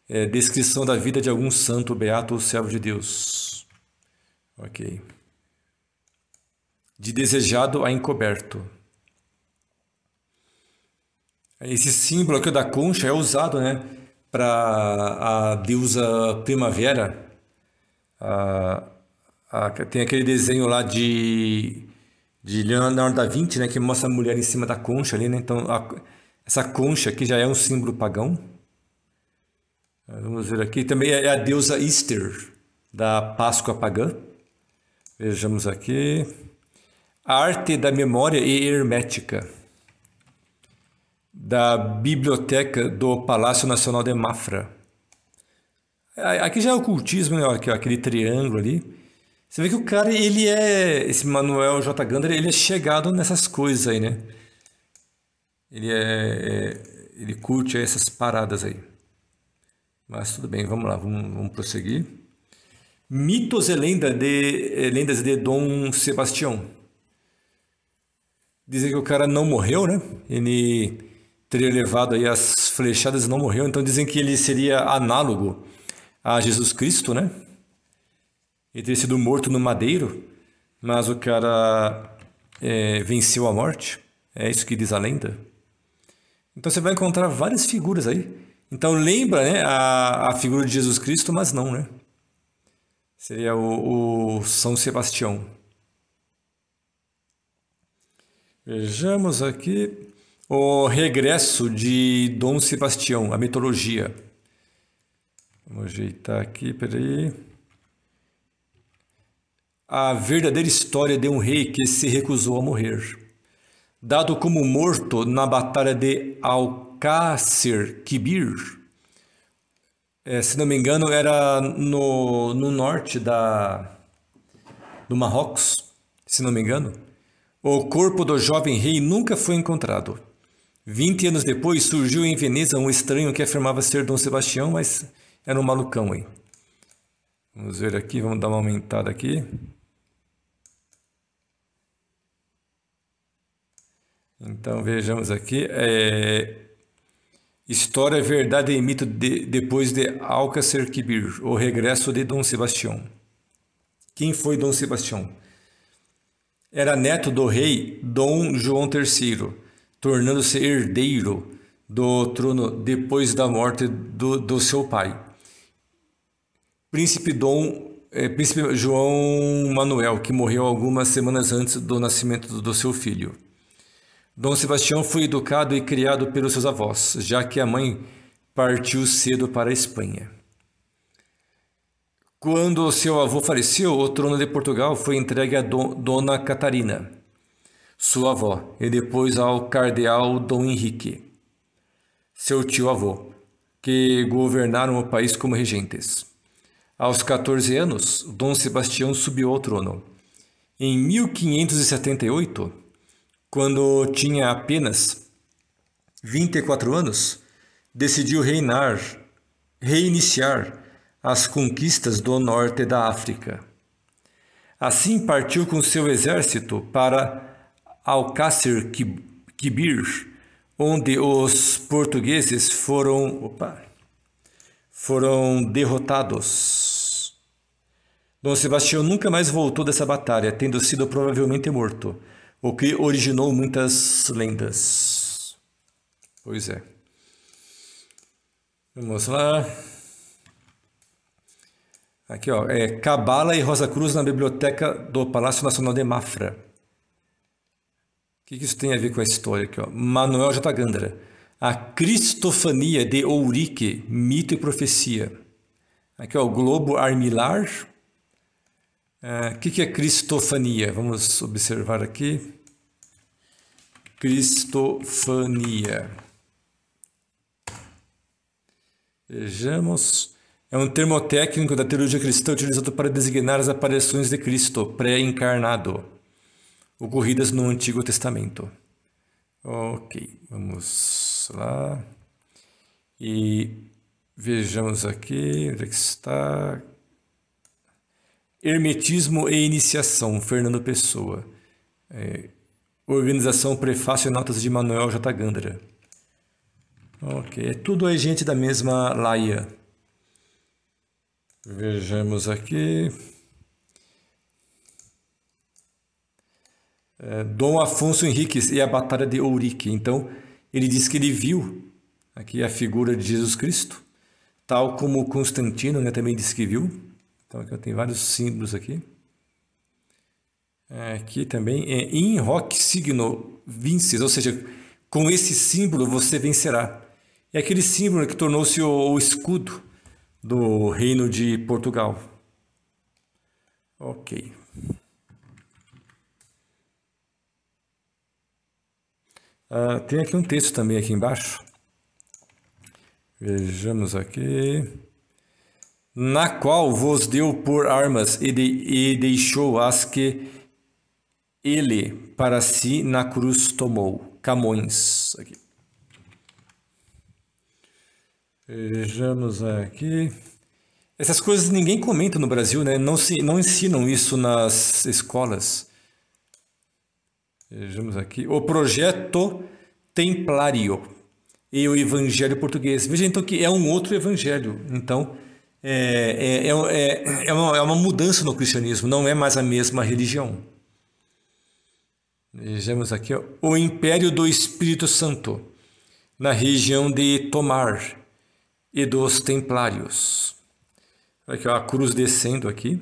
É, descrição da vida de algum santo, beato ou servo de Deus. Ok. De desejado a encoberto. É, esse símbolo aqui da concha é usado, né, para a deusa primavera. Ah, ah, tem aquele desenho lá de de Leonardo da Vinci, né, que mostra a mulher em cima da concha ali, né? Então a, essa concha aqui já é um símbolo pagão. É, vamos ver aqui. Também é, é a deusa Easter, da Páscoa pagã. Vejamos aqui. A arte da memória e hermética da biblioteca do Palácio Nacional de Mafra. Aqui já é ocultismo, né? Aquele triângulo ali. Você vê que o cara, ele é. Esse Manuel J. Gander, ele é chegado nessas coisas aí, né? Ele é. é ele curte essas paradas aí. Mas tudo bem, vamos lá, vamos, vamos prosseguir. Mitos e lenda de, eh, lendas de Dom Sebastião. Dizem que o cara não morreu, né? Ele teria levado aí as flechadas e não morreu. Então dizem que ele seria análogo a Jesus Cristo, né? Ele teria sido morto no madeiro, mas o cara é, venceu a morte. É isso que diz a lenda. Então você vai encontrar várias figuras aí. Então lembra né, a, a figura de Jesus Cristo, mas não, né? Seria o, o São Sebastião. Vejamos aqui. O regresso de Dom Sebastião, a mitologia. Vamos ajeitar aqui, peraí. A verdadeira história de um rei que se recusou a morrer. Dado como morto na batalha de Alcácer Quibir, é, se não me engano, era no, no norte da, do Marrocos, se não me engano, o corpo do jovem rei nunca foi encontrado. Vinte anos depois surgiu em Veneza um estranho que afirmava ser Dom Sebastião, mas era um malucão aí. Vamos ver aqui, vamos dar uma aumentada aqui. Então vejamos aqui. É... História, verdade e mito de, depois de Alcácer Quibir, o regresso de Dom Sebastião. Quem foi Dom Sebastião? Era neto do rei Dom João III tornando-se herdeiro do trono depois da morte do, do seu pai. Príncipe Dom, é, Príncipe João Manuel, que morreu algumas semanas antes do nascimento do seu filho. Dom Sebastião foi educado e criado pelos seus avós, já que a mãe partiu cedo para a Espanha. Quando seu avô faleceu, o trono de Portugal foi entregue a Dona Catarina sua avó, e depois ao cardeal Dom Henrique, seu tio-avô, que governaram o país como regentes. Aos 14 anos, Dom Sebastião subiu ao trono. Em 1578, quando tinha apenas 24 anos, decidiu reinar, reiniciar as conquistas do norte da África. Assim partiu com seu exército para Alcácer Quibir, onde os portugueses foram, opa, foram derrotados. Dom Sebastião nunca mais voltou dessa batalha, tendo sido provavelmente morto, o que originou muitas lendas. Pois é. Vamos lá. Aqui, ó, é Cabala e Rosa Cruz na biblioteca do Palácio Nacional de Mafra. O que isso tem a ver com a história aqui? Ó? Manuel J. Gandara. A Cristofania de Ourique, Mito e Profecia. Aqui, é o Globo Armilar. É, o uh, que, que é Cristofania? Vamos observar aqui. Cristofania. Vejamos. É um termo técnico da teologia cristã utilizado para designar as aparições de Cristo pré-encarnado ocorridas no Antigo Testamento. Ok, vamos lá. E vejamos aqui onde é que está. Hermetismo e Iniciação, Fernando Pessoa. É, organização Prefácio e Notas de Manuel J. Gandra. Ok, é tudo é gente da mesma laia. Vejamos aqui. É, Dom Afonso Henriques e a Batalha de Ourique. Então, ele diz que ele viu aqui a figura de Jesus Cristo, tal como Constantino né, também disse que viu. Então, aqui tem vários símbolos aqui. É, aqui também é in hoc signo vinces, ou seja, com esse símbolo você vencerá. É aquele símbolo que tornou-se o, o escudo do reino de Portugal. Ok. Ah, tem aqui um texto também aqui embaixo. Vejamos aqui. Na qual vos deu por armas e, de, e deixou as que ele para si na cruz tomou. Camões. Aqui. Vejamos aqui. Essas coisas ninguém comenta no Brasil, né? Não, se, não ensinam isso nas escolas. Vejamos aqui. O projeto Templário e o Evangelho Português. Veja então que é um outro evangelho. Então, é, é, é, é, uma, é uma mudança no cristianismo, não é mais a mesma religião. Vejamos aqui ó, o Império do Espírito Santo, na região de Tomar e dos Templários. Aqui, ó, a cruz descendo aqui.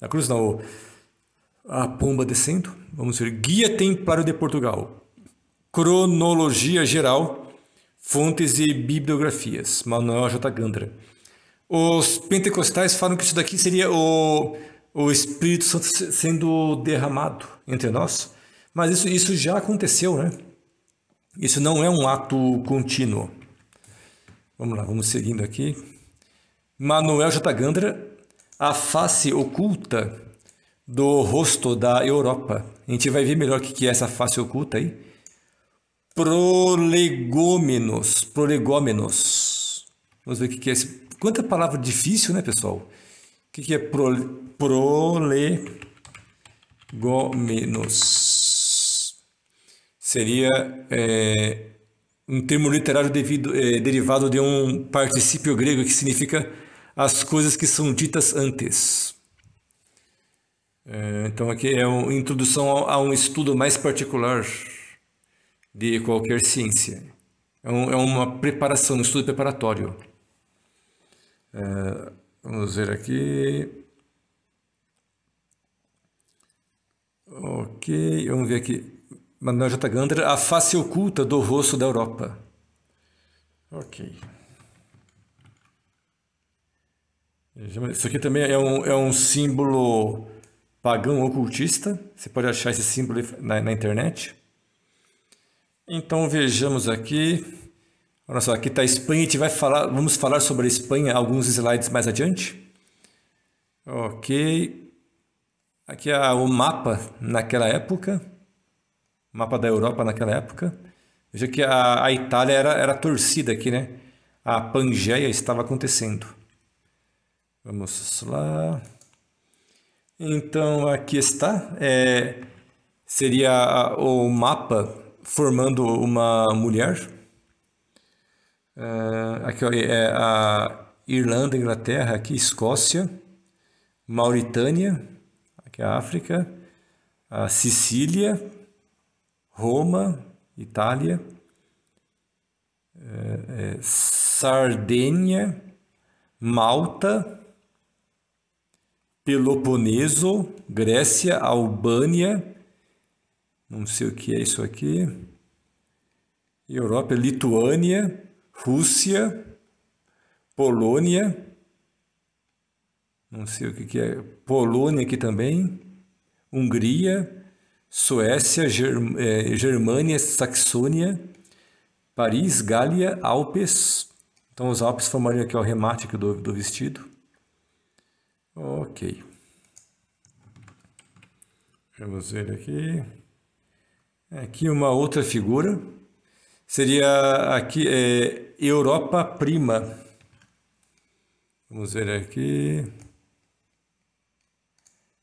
A cruz não, o, a pomba descendo. Vamos ver. Guia Templário de Portugal. Cronologia geral. Fontes e bibliografias. Manuel J. Gandra. Os pentecostais falam que isso daqui seria o, o Espírito Santo sendo derramado entre nós. Mas isso, isso já aconteceu, né? Isso não é um ato contínuo. Vamos lá, vamos seguindo aqui. Manuel J. Gandra, a face oculta do rosto da Europa. A gente vai ver melhor o que é essa face oculta aí. Prolegômenos. Prolegômenos. Vamos ver o que é esse. Quanta palavra difícil, né, pessoal? O que é prole... prolegômenos? Seria é, um termo literário devido, é, derivado de um particípio grego que significa as coisas que são ditas antes. É, então, aqui é uma introdução a, um estudo mais particular de qualquer ciência. É, um, é uma preparação, um estudo preparatório. É, vamos ver aqui. Ok, vamos ver aqui. Manuel J. Gandra, A Face Oculta do Rosto da Europa. Ok. Isso aqui também é um, é um símbolo pagão ocultista. Você pode achar esse símbolo na, na internet. Então vejamos aqui. Olha só, aqui está a Espanha. A gente vai falar, vamos falar sobre a Espanha alguns slides mais adiante. Ok. Aqui é o mapa naquela época. mapa da Europa naquela época. Veja que a, a Itália era, era torcida aqui, né? A Pangeia estava acontecendo. Vamos lá. Então aqui está, é, seria o mapa formando uma mulher. É, aqui é a Irlanda, Inglaterra, aqui Escócia, Mauritânia, aqui a África, a Sicília, Roma, Itália, é, é, Sardênia, Malta, Peloponeso, Grécia, Albânia, não sei o que é isso aqui, Europa, Lituânia, Rússia, Polônia, não sei o que, é, Polônia aqui também, Hungria, Suécia, Germ eh, Germânia, Saxônia, Paris, Gália, Alpes. Então os Alpes formariam aqui o remate aqui do, do vestido. Ok. Vamos ver aqui. É, aqui uma outra figura. Seria aqui é, Europa Prima. Vamos ver aqui.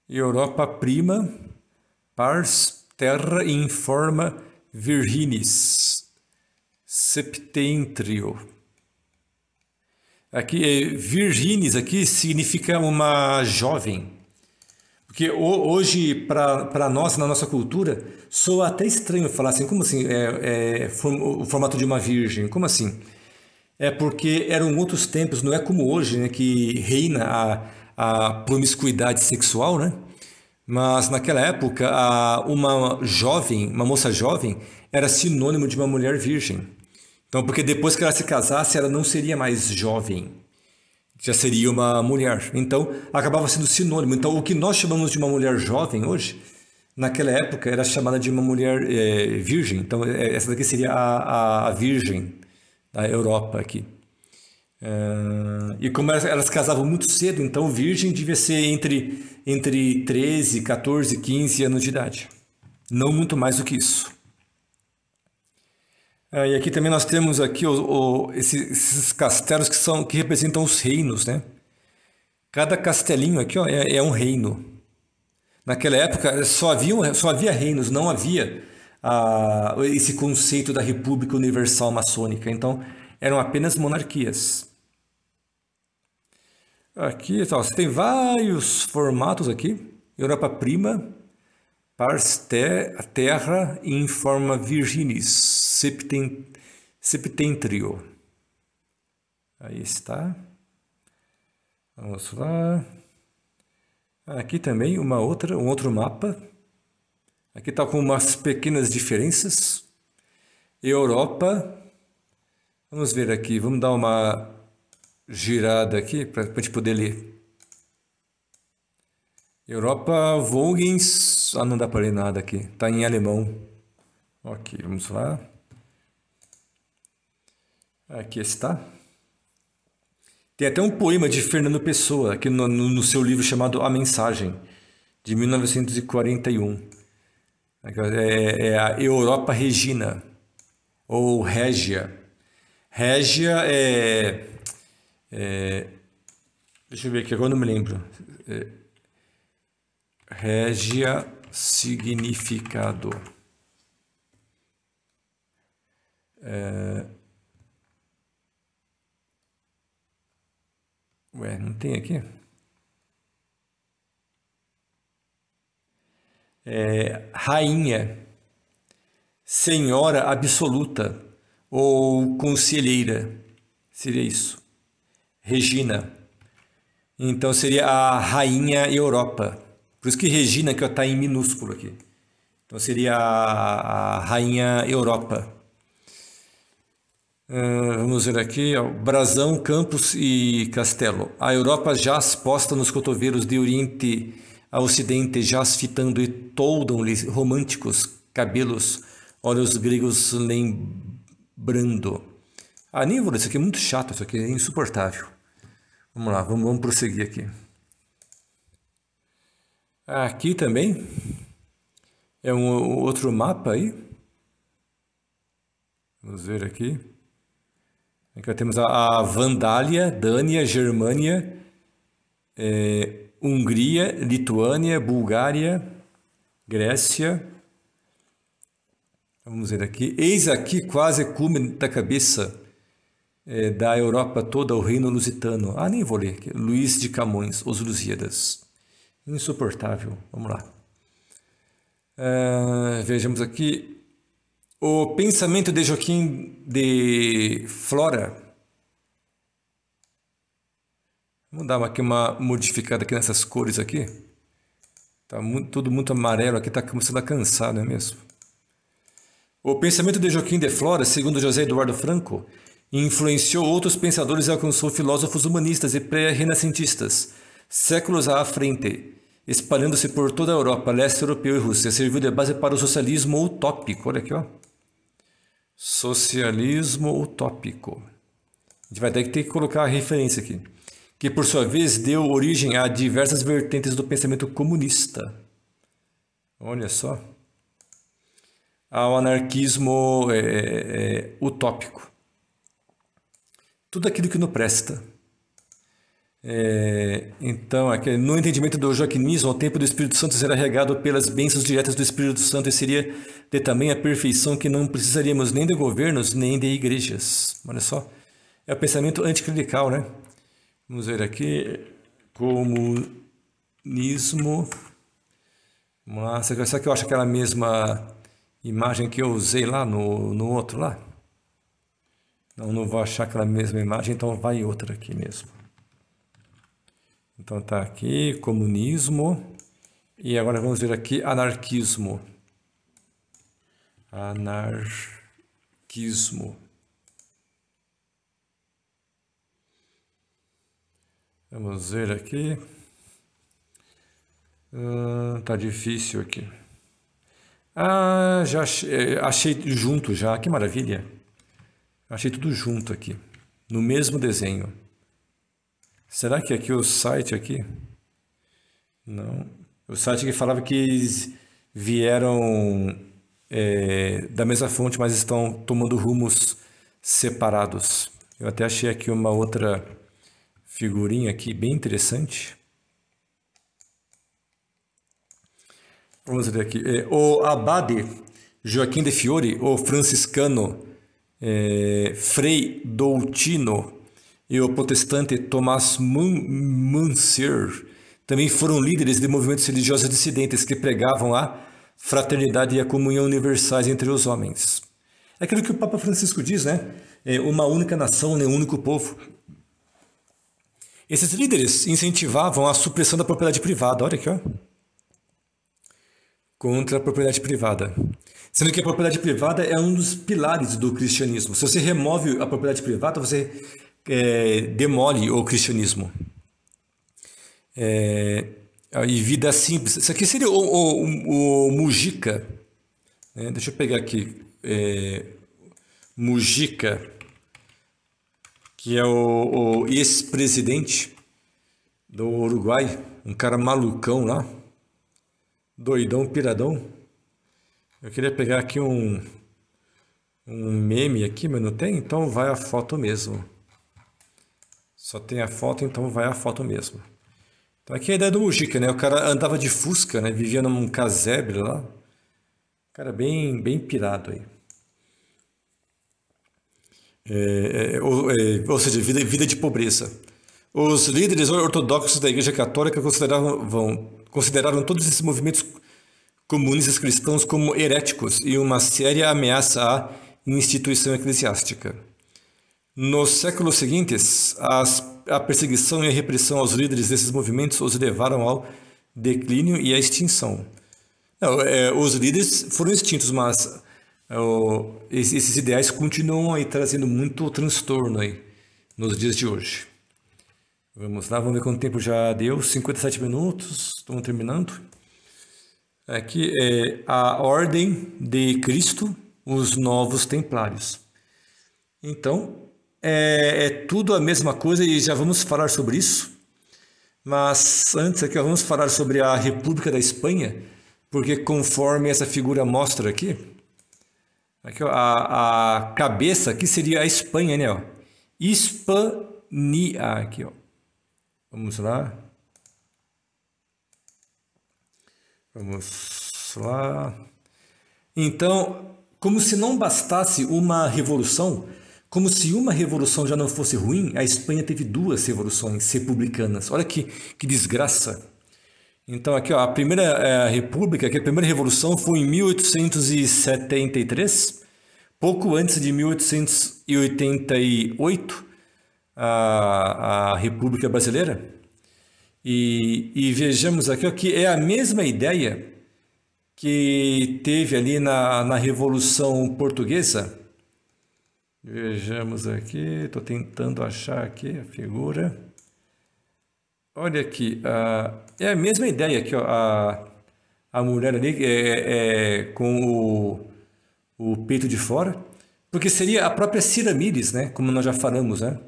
Europa Prima, Pars Terra in Forma Virginis, Septentrio. Aqui, eh, virginis aqui significa uma jovem. Porque hoje, para nós, na nossa cultura, soa até estranho falar assim, como assim, é, é, o formato de uma virgem, como assim? É porque eram outros tempos, não é como hoje, né, que reina a, a promiscuidade sexual, né? Mas naquela época, a, uma jovem, uma moça jovem, era sinônimo de uma mulher virgem. Então, porque depois que ela se casasse, ela não seria mais jovem, já seria uma mulher. Então, acabava sendo sinônimo. Então, o que nós chamamos de uma mulher jovem hoje, naquela época era chamada de uma mulher é, virgem. Então, eh, essa daqui seria a, a virgem da Europa aqui. Eh, e como elas, elas, casavam muito cedo, então virgem devia ser entre, entre 13, 14, 15 anos de idade. Não muito mais do que isso. É, e aqui também nós temos aqui o, o, esses, esses, castelos que são que representam os reinos, né? Cada castelinho aqui ó, é, é um reino. Naquela época só havia, só havia reinos, não havia ah, esse conceito da República Universal Maçônica. Então eram apenas monarquias. Aqui, ó, tá, você tem vários formatos aqui. Europa Prima, Pars te, a terra em forma virginis, septen, septentrio. Aí está. Vamos lá. Aqui também uma outra, um outro mapa. Aqui está com umas pequenas diferenças. Europa. Vamos ver aqui. Vamos dar uma girada aqui para a gente poder ler. Europa Volgens. Ah, não dá para ler nada aqui. Tá em alemão. Ok, vamos lá. Aqui está. Tem até um poema de Fernando Pessoa aqui no, no seu livro chamado A Mensagem, de 1941. É, é, a Europa Regina, ou Régia. Régia é, é Deixa eu ver aqui, agora não me lembro. É, régia significado. É... Ué, não tem aqui? É, rainha, senhora absoluta ou conselheira, seria isso. Regina. Então seria a rainha Europa. Por isso que Regina que está em minúsculo aqui. Então seria a, a rainha Europa. Uh, vamos ver aqui, ó, Brasão, Campos e Castelo. A Europa jaz posta nos cotovelos de Oriente a Ocidente, jaz fitando e toldam lhe românticos cabelos, olhos gregos lembrando. Ah, isso aqui é muito chato, isso aqui é insuportável. Vamos lá, vamos, vamos prosseguir aqui. Aqui também é um outro mapa aí. Vamos ver aqui. Aqui temos a, a Vandália, Dânia, Germânia, é, Hungria, Lituânia, Bulgária, Grécia. Vamos ver aqui. Eis aqui quase cume da cabeça é, da Europa toda, o reino lusitano. Ah, nem vou ler. Luís de Camões, Os Lusíadas insuportável. Vamos lá. Uh, vejamos aqui. O pensamento de Joaquim de Flora. Vamos dar aqui uma modificada aqui nessas cores aqui. Tá muito, tudo muito amarelo aqui, tá começando a cansar, não é mesmo? O pensamento de Joaquim de Flora, segundo José Eduardo Franco, influenciou outros pensadores e alcançou filósofos humanistas e pré-renascentistas Séculos à frente, espalhando-se por toda a Europa, leste europeu e Rússia, serviu de base para o socialismo utópico. Olha aqui, ó. Socialismo utópico. A gente vai ter que colocar a referência aqui. Que, por sua vez, deu origem a diversas vertentes do pensamento comunista. Olha só. Ao anarquismo é, é, é utópico. Tudo aquilo que não presta. É, então, no entendimento do Joaquinismo, o tempo do Espírito Santo será regado pelas bênçãos diretas do Espírito Santo e seria de também a perfeição que não precisaríamos nem de governos nem de igrejas. Olha só, é o pensamento anticlerical, né? Vamos ver aqui, comunismo. Vamos lá, será que eu acho aquela mesma imagem que eu usei lá no, no outro lá? Não, não vou achar aquela mesma imagem, então vai outra aqui mesmo. Então tá aqui comunismo e agora vamos ver aqui anarquismo. Anarquismo. Vamos ver aqui. Hum, tá difícil aqui. Ah, já achei, eh, achei junto já, que maravilha. Achei tudo junto aqui, no mesmo desenho. Será que aqui o site aqui? Não. O site que falava que eles vieram é, da mesma fonte, mas estão tomando rumos separados. Eu até achei aqui uma outra figurinha aqui bem interessante. Vamos ver aqui. É, o Abade Joaquim de Fiore, o franciscano é, Frei Doutino, e o protestante Thomas Munsir também foram líderes de movimentos religiosos dissidentes que pregavam a fraternidade e a comunhão universais entre os homens. É aquilo que o Papa Francisco diz, né? É uma única nação, um único povo. Esses líderes incentivavam a supressão da propriedade privada, olha aqui, ó. Contra a propriedade privada. Sendo que a propriedade privada é um dos pilares do cristianismo. Se você remove a propriedade privada, você é, demole o cristianismo. É, e vida simples. Isso aqui seria o, o, o Mujica. Né? Deixa eu pegar aqui. É, Mujica, que é o, o ex-presidente do Uruguai, um cara malucão lá, doidão, piradão. Eu queria pegar aqui um, um meme aqui, mas não tem, então vai a foto mesmo. Só tem a foto, então vai a foto mesmo. Então aqui é a ideia do Mujica, né? O cara andava de fusca, né? Vivia num casebre lá. Cara bem, bem pirado aí. É, é, ou, é, ou, seja, vida, vida de pobreza. Os líderes ortodoxos da Igreja Católica consideravam, consideraram todos esses movimentos comunistas cristãos como heréticos e uma séria ameaça à instituição eclesiástica. Nos séculos seguintes, as, a perseguição e a repressão aos líderes desses movimentos os levaram ao declínio e à extinção. Não, é, os líderes foram extintos, mas é, esses ideais continuam aí trazendo muito transtorno aí nos dias de hoje. Vamos lá, vamos ver quanto tempo já deu. 57 minutos, estamos terminando. Aqui é a Ordem de Cristo, os Novos Templários. Então, é, é tudo a mesma coisa e já vamos falar sobre isso. Mas antes aqui vamos falar sobre a República da Espanha, porque conforme essa figura mostra aqui, aqui ó, a, a cabeça aqui seria a Espanha, né? Hispania aqui, ó. Vamos lá. Vamos lá. Então, como se não bastasse uma revolução, como se uma revolução já não fosse ruim, a Espanha teve duas revoluções republicanas. Olha que, que desgraça. Então, aqui, ó, a primeira é, a república, que a primeira revolução foi em 1873, pouco antes de 1888, a, a República Brasileira. E, e vejamos aqui ó, que é a mesma ideia que teve ali na, na Revolução Portuguesa, Vejamos aqui, estou tentando achar aqui a figura. Olha aqui, a, é a mesma ideia aqui, ó, a, a mulher ali é, é, é, com o, o peito de fora, porque seria a própria Ciramides, né? como nós já falamos, né?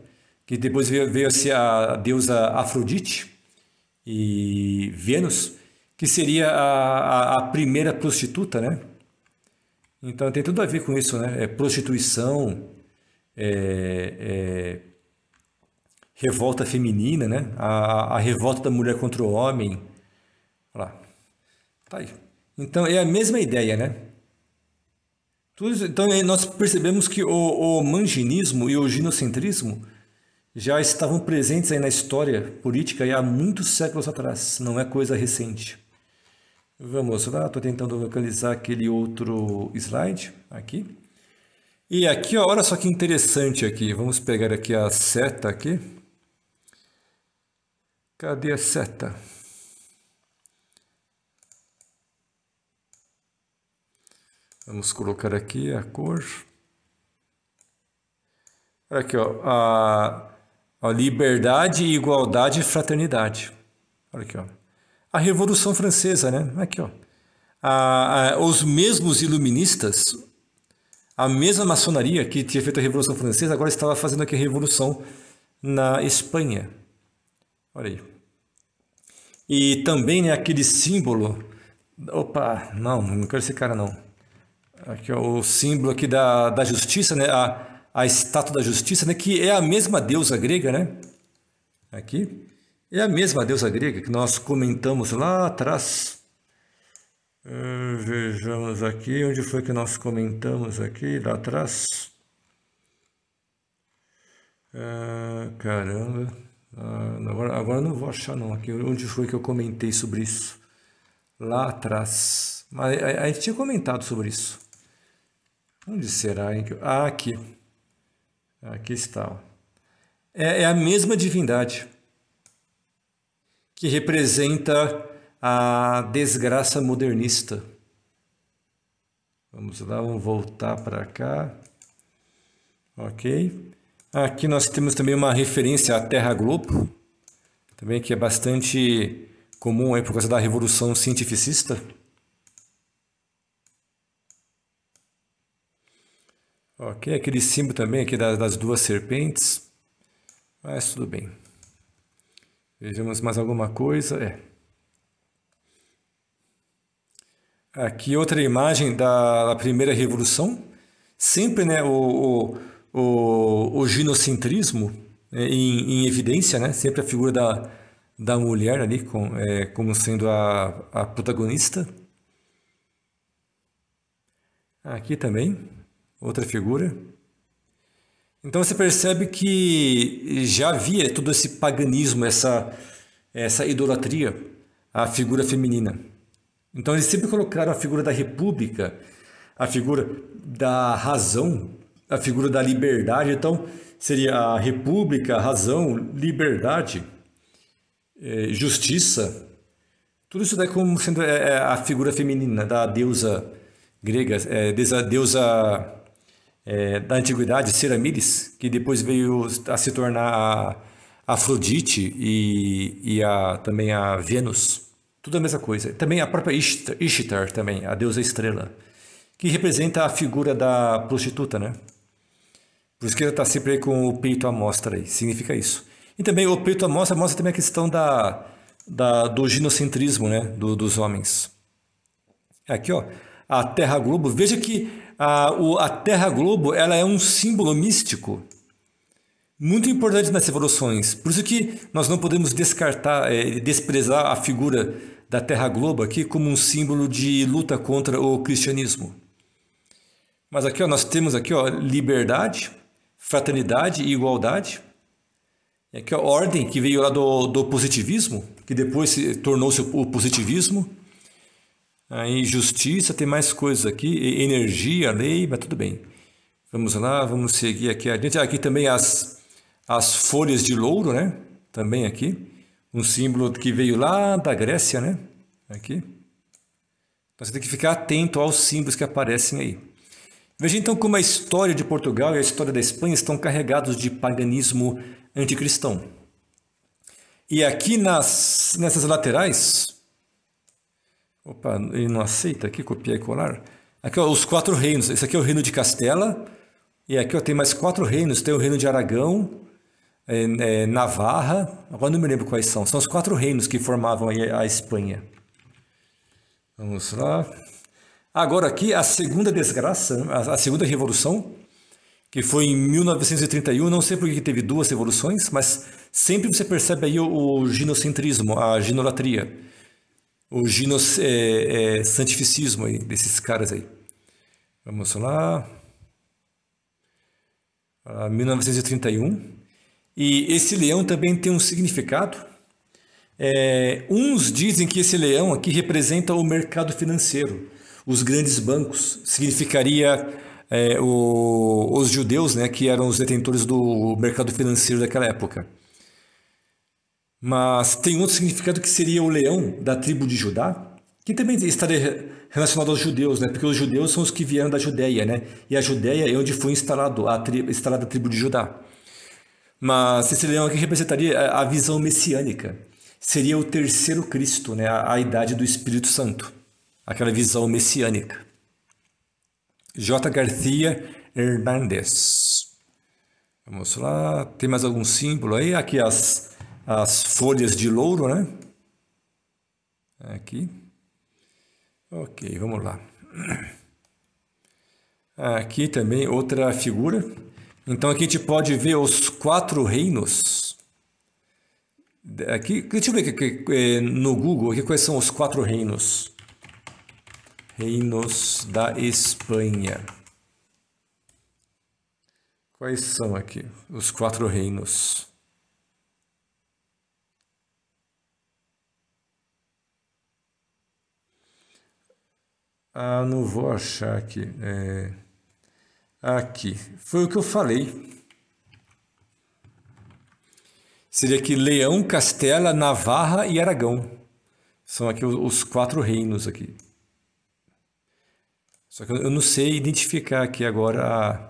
que depois veio, veio a ser a deusa Afrodite e Vênus, que seria a, a, a primeira prostituta, né? Então tem tudo a ver com isso, né? É prostituição, é, é, revolta feminina, né? A, a, revolta da mulher contra o homem. lá. Tá aí. Então é a mesma ideia, né? Tudo, então é, nós percebemos que o, o manginismo e o ginocentrismo já estavam presentes aí na história política há muitos séculos atrás, não é coisa recente. Vamos lá, estou tentando localizar aquele outro slide aqui. E aqui, ó, olha só que interessante aqui. Vamos pegar aqui a seta aqui. Cadê a seta? Vamos colocar aqui a cor. Olha aqui, ó, a, a liberdade, igualdade e fraternidade. Olha aqui, ó. A Revolução Francesa, né? Aqui, ó. A, a, os mesmos iluministas a mesma maçonaria que tinha feito a Revolução Francesa agora estava fazendo aqui a Revolução na Espanha. Olha aí. E também né, aquele símbolo. Opa, não, não quero esse cara não. Aqui é o símbolo aqui da, da justiça, né? A, a estátua da justiça, né? Que é a mesma deusa grega, né? Aqui. É a mesma deusa grega que nós comentamos lá atrás. Hum, vejamos aqui, onde foi que nós comentamos aqui, lá atrás? Uh, caramba, uh, agora, agora não vou achar não aqui, onde foi que eu comentei sobre isso? Lá atrás, mas a, a gente tinha comentado sobre isso. Onde será? Hein? Ah, aqui. Aqui está. É, é a mesma divindade que representa a desgraça modernista. Vamos lá, vamos voltar para cá. Ok. Aqui nós temos também uma referência à Terra Globo, também que é bastante comum aí por causa da revolução cientificista. Ok, aquele símbolo também aqui das, das duas serpentes, mas tudo bem. Vejamos mais alguma coisa. É. Aqui outra imagem da, da primeira revolução. Sempre né, o, o, o, o ginocentrismo né, em, em, evidência, né? sempre a figura da, da mulher ali com, é, como sendo a, a protagonista. Aqui também, outra figura. Então você percebe que já havia todo esse paganismo, essa, essa idolatria à figura feminina. Então eles sempre colocaram a figura da república, a figura da razão, a figura da liberdade. Então seria a república, razão, liberdade, é, justiça. Tudo isso daí como sendo é, é a figura feminina da deusa grega, a deusa da antiguidade, Ceramides, que depois veio a se tornar a Afrodite e, e a, também a Vênus. Tudo a mesma coisa. Também a própria Ishtar, também, a deusa estrela, que representa a figura da prostituta, né? Por isso que ela está sempre aí com o peito à mostra aí, significa isso. E também o peito à mostra mostra também a questão da, da do ginocentrismo, né? Do, dos homens. Aqui, ó, a Terra Globo. Veja que a, o, a Terra Globo ela é um símbolo místico muito importante nas evoluções. Por isso que nós não podemos descartar, é, desprezar a figura da Terra Globo aqui como um símbolo de luta contra o cristianismo. Mas aqui ó, nós temos aqui ó, liberdade, fraternidade e igualdade. E aqui a ordem que veio lá do, do positivismo, que depois se tornou-se o positivismo. Aí justiça, tem mais coisas aqui, energia, lei, mas tudo bem. Vamos lá, vamos seguir aqui adiante. Aqui também as as folhas de louro, né? Também aqui, um símbolo que veio lá da Grécia, né? Aqui. Então você tem que ficar atento aos símbolos que aparecem aí. Veja então como a história de Portugal e a história da Espanha estão carregados de paganismo anticristão. E aqui nas, nessas laterais, opa, ele não aceita aqui, copiar e colar. Aqui ó, os quatro reinos, esse aqui é o reino de Castela, e aqui ó, tem mais quatro reinos, tem o reino de Aragão, é, é, Navarra, agora não me lembro quais são, são os quatro reinos que formavam a Espanha. Vamos lá. Agora aqui a segunda desgraça, né? a, segunda revolução, que foi em 1931, não sei por que teve duas revoluções, mas sempre você percebe aí o, o ginocentrismo, a ginolatria, o ginosantificismo é, é, desses caras aí. Vamos lá. 1931. Ah, e esse leão também tem um significado. É, uns dizem que esse leão aqui representa o mercado financeiro, os grandes bancos. Significaria é, o, os judeus, né, que eram os detentores do mercado financeiro daquela época. Mas tem outro significado que seria o leão da tribo de Judá, que também estaria relacionado aos judeus, né? Porque os judeus são os que vieram da Judéia, né? E a Judéia é onde foi instalado a tri... instalada a tribo de Judá. Mas esse leão aqui representaria é a visão messiânica. Seria o terceiro Cristo, né? a, a idade do Espírito Santo. Aquela visão messiânica. J. Garcia Hernandez. Vamos lá. Tem mais algum símbolo aí? Aqui as, as folhas de louro, né? Aqui. Ok, vamos lá. Aqui também outra figura então aqui a gente pode ver os quatro reinos. Aqui, deixa eu ver aqui, eh, no Google aqui, quais são os quatro reinos. Reinos da Espanha. Quais são aqui os quatro reinos? Ah, não vou achar aqui. É aqui. Foi o que eu falei. Seria aqui Leão, Castela, Navarra e Aragão. São aqui os quatro reinos aqui. Só que eu não sei identificar aqui agora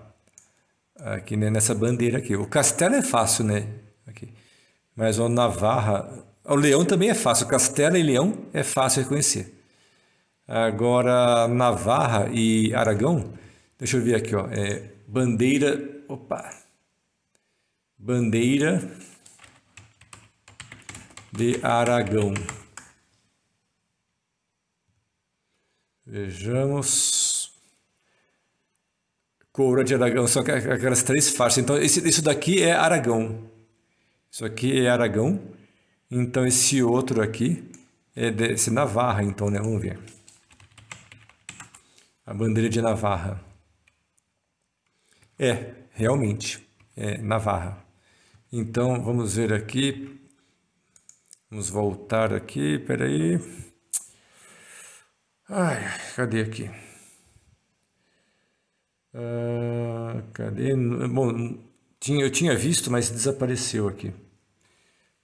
aqui né, nessa bandeira aqui. O Castelo é fácil, né? Aqui. Mas o Navarra, o Leão também é fácil. Castela e Leão é fácil reconhecer. Agora Navarra e Aragão, Deixa eu ver aqui, ó. É bandeira. Opa! Bandeira de Aragão. Vejamos. Coura de Aragão, são aquelas três faixas. Então, esse, isso daqui é Aragão. Isso aqui é Aragão. Então, esse outro aqui é de, Navarra, então, né? Vamos ver. A bandeira de Navarra. É, realmente, é Navarra. Então, vamos ver aqui. Vamos voltar aqui, peraí. Ai, cadê aqui? Ah, cadê? Bom, tinha, eu tinha visto, mas desapareceu aqui.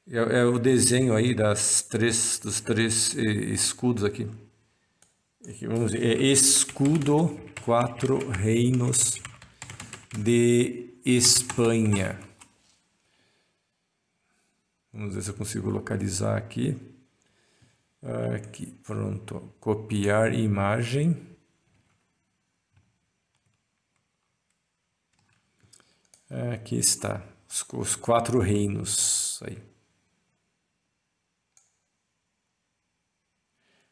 É, é, o desenho aí das três, dos três eh, escudos aqui. Vamos ver, é escudo quatro reinos de Espanha. Vamos ver se eu consigo localizar aqui. Aqui, pronto. Copiar imagem. Aqui está. Os, os quatro reinos. Aí.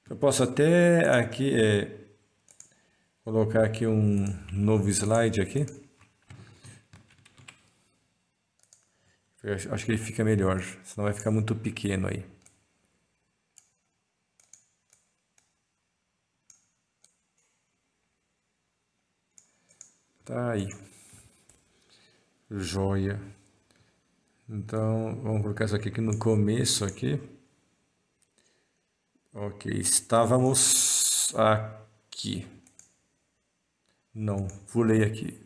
Eu posso até aqui é, colocar aqui um novo slide aqui. acho que ele fica melhor, senão vai ficar muito pequeno aí. Tá aí. Joia. Então, vamos colocar isso aqui, aqui no começo aqui. Ok, estávamos aqui. Não, pulei aqui.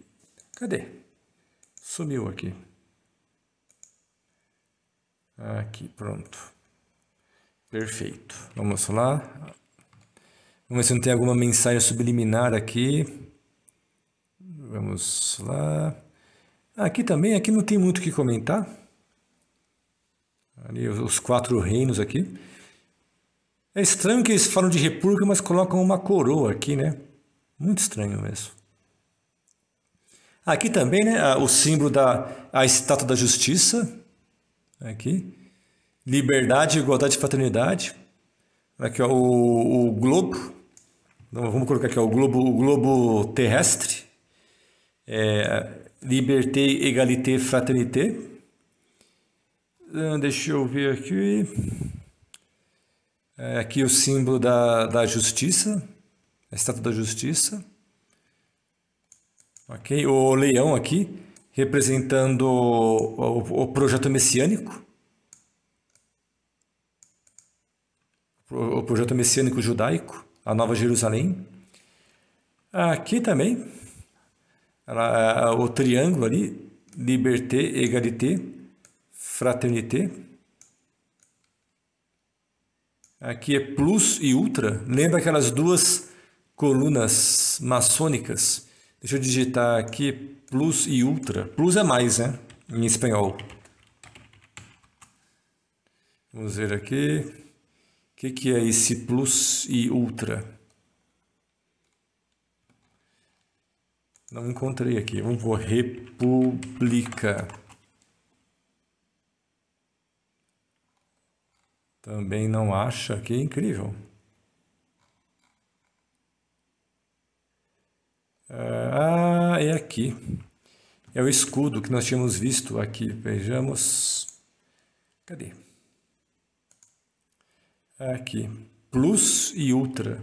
Cadê? Sumiu aqui. Aqui, pronto. Perfeito. Vamos lá. Vamos ver se não tem alguma mensagem subliminar aqui. Vamos lá. Aqui também, aqui não tem muito o que comentar. Ali os quatro reinos aqui. É estranho que eles falam de república, mas colocam uma coroa aqui, né? Muito estranho mesmo. Aqui também, né, o símbolo da a estátua da justiça, Aqui. Liberdade, igualdade e fraternidade. Aqui, ó, o, o globo. Então, vamos colocar aqui ó, o, globo, o globo terrestre. É, liberté, égalité, fraternité. Ah, deixa eu ver aqui. É, aqui o símbolo da, da justiça, a estátua da justiça. Ok? O leão aqui representando o, o projeto messiânico, o projeto messiânico judaico, a Nova Jerusalém. Aqui também, ela, é, o triângulo ali, liberté, égalité, fraternité. Aqui é plus e ultra. Lembra aquelas duas colunas maçônicas? Deixa eu digitar aqui Plus e Ultra. Plus é mais, né? Em espanhol. Vamos ver aqui. O que, que é esse Plus e Ultra? Não encontrei aqui. Vamos por República. Também não acha. Que incrível. Ah, é aqui. É o escudo que nós tínhamos visto aqui. Vejamos. Cadê? Aqui. Plus e Ultra.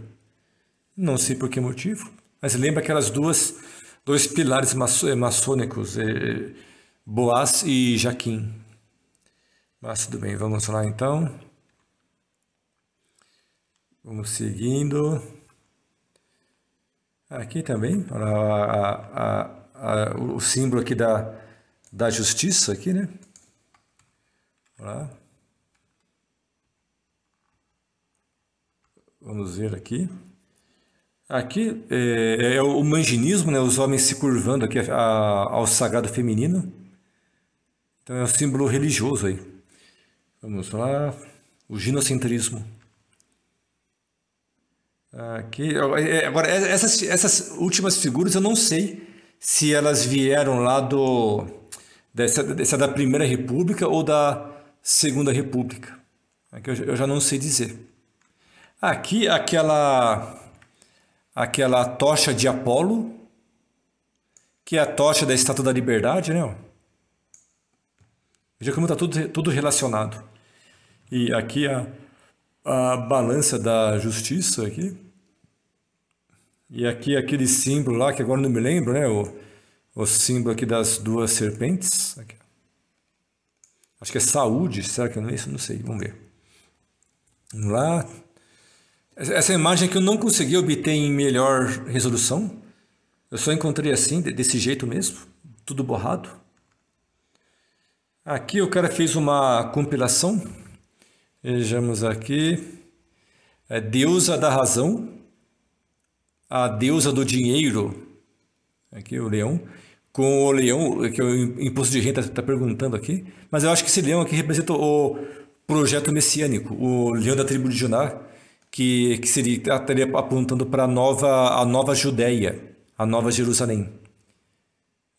Não sei por que motivo, mas lembra aquelas duas dois pilares eh, maçônicos, eh, Boaz e Jaquim. Mas tudo bem, vamos lá então. Vamos seguindo. Aqui também, a, a, a, o símbolo aqui da, da justiça aqui, né? Vamos ver aqui. Aqui é, é, é o manginismo, né? os homens se curvando aqui a, ao sagrado feminino. Então é um símbolo religioso aí. Vamos lá. O ginocentrismo. Aqui, é, agora, é, essas, essas últimas figuras eu não sei se elas vieram lá do dessa, dessa da Primeira República ou da Segunda República. Aqui eu, eu já não sei dizer. Aqui aquela aquela tocha de Apolo, que é a tocha da Estátua da Liberdade, né? Veja como está tudo, tudo relacionado. E aqui a a balança da justiça aqui. E aqui aquele símbolo lá, que agora não me lembro, né? O, o símbolo aqui das duas serpentes. Aqui. Acho que é saúde, será que não é isso? Não sei, vamos ver. Vamos lá. Essa imagem que eu não consegui obter em melhor resolução. Eu só encontrei assim, desse jeito mesmo, tudo borrado. Aqui o cara fez uma compilação Vejamos aqui. É deusa da razão, a deusa do dinheiro. Aqui o leão. Com o leão, que é o imposto de renda está perguntando aqui. Mas eu acho que esse leão aqui representa o projeto messiânico, o leão da tribo de Juná, que, que seria, estaria apontando para a nova, a nova Judéia, a nova Jerusalém.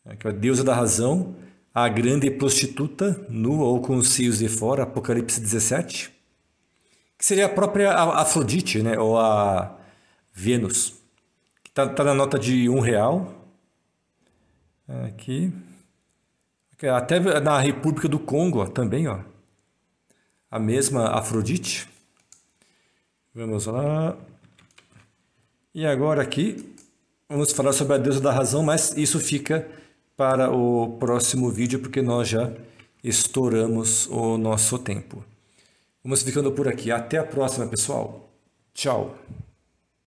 Aqui, a deusa da razão, a grande prostituta, nua ou com os seios de fora, Apocalipse 17 que seria a própria Afrodite, né? Ou a Vênus. Que tá, tá na nota de um real. É, aqui. Até na República do Congo ó, também, ó. A mesma Afrodite. Vamos lá. E agora aqui, vamos falar sobre a deusa da razão, mas isso fica para o próximo vídeo, porque nós já estouramos o nosso tempo. Vamos ficando por aqui. Até a próxima, pessoal. Tchau.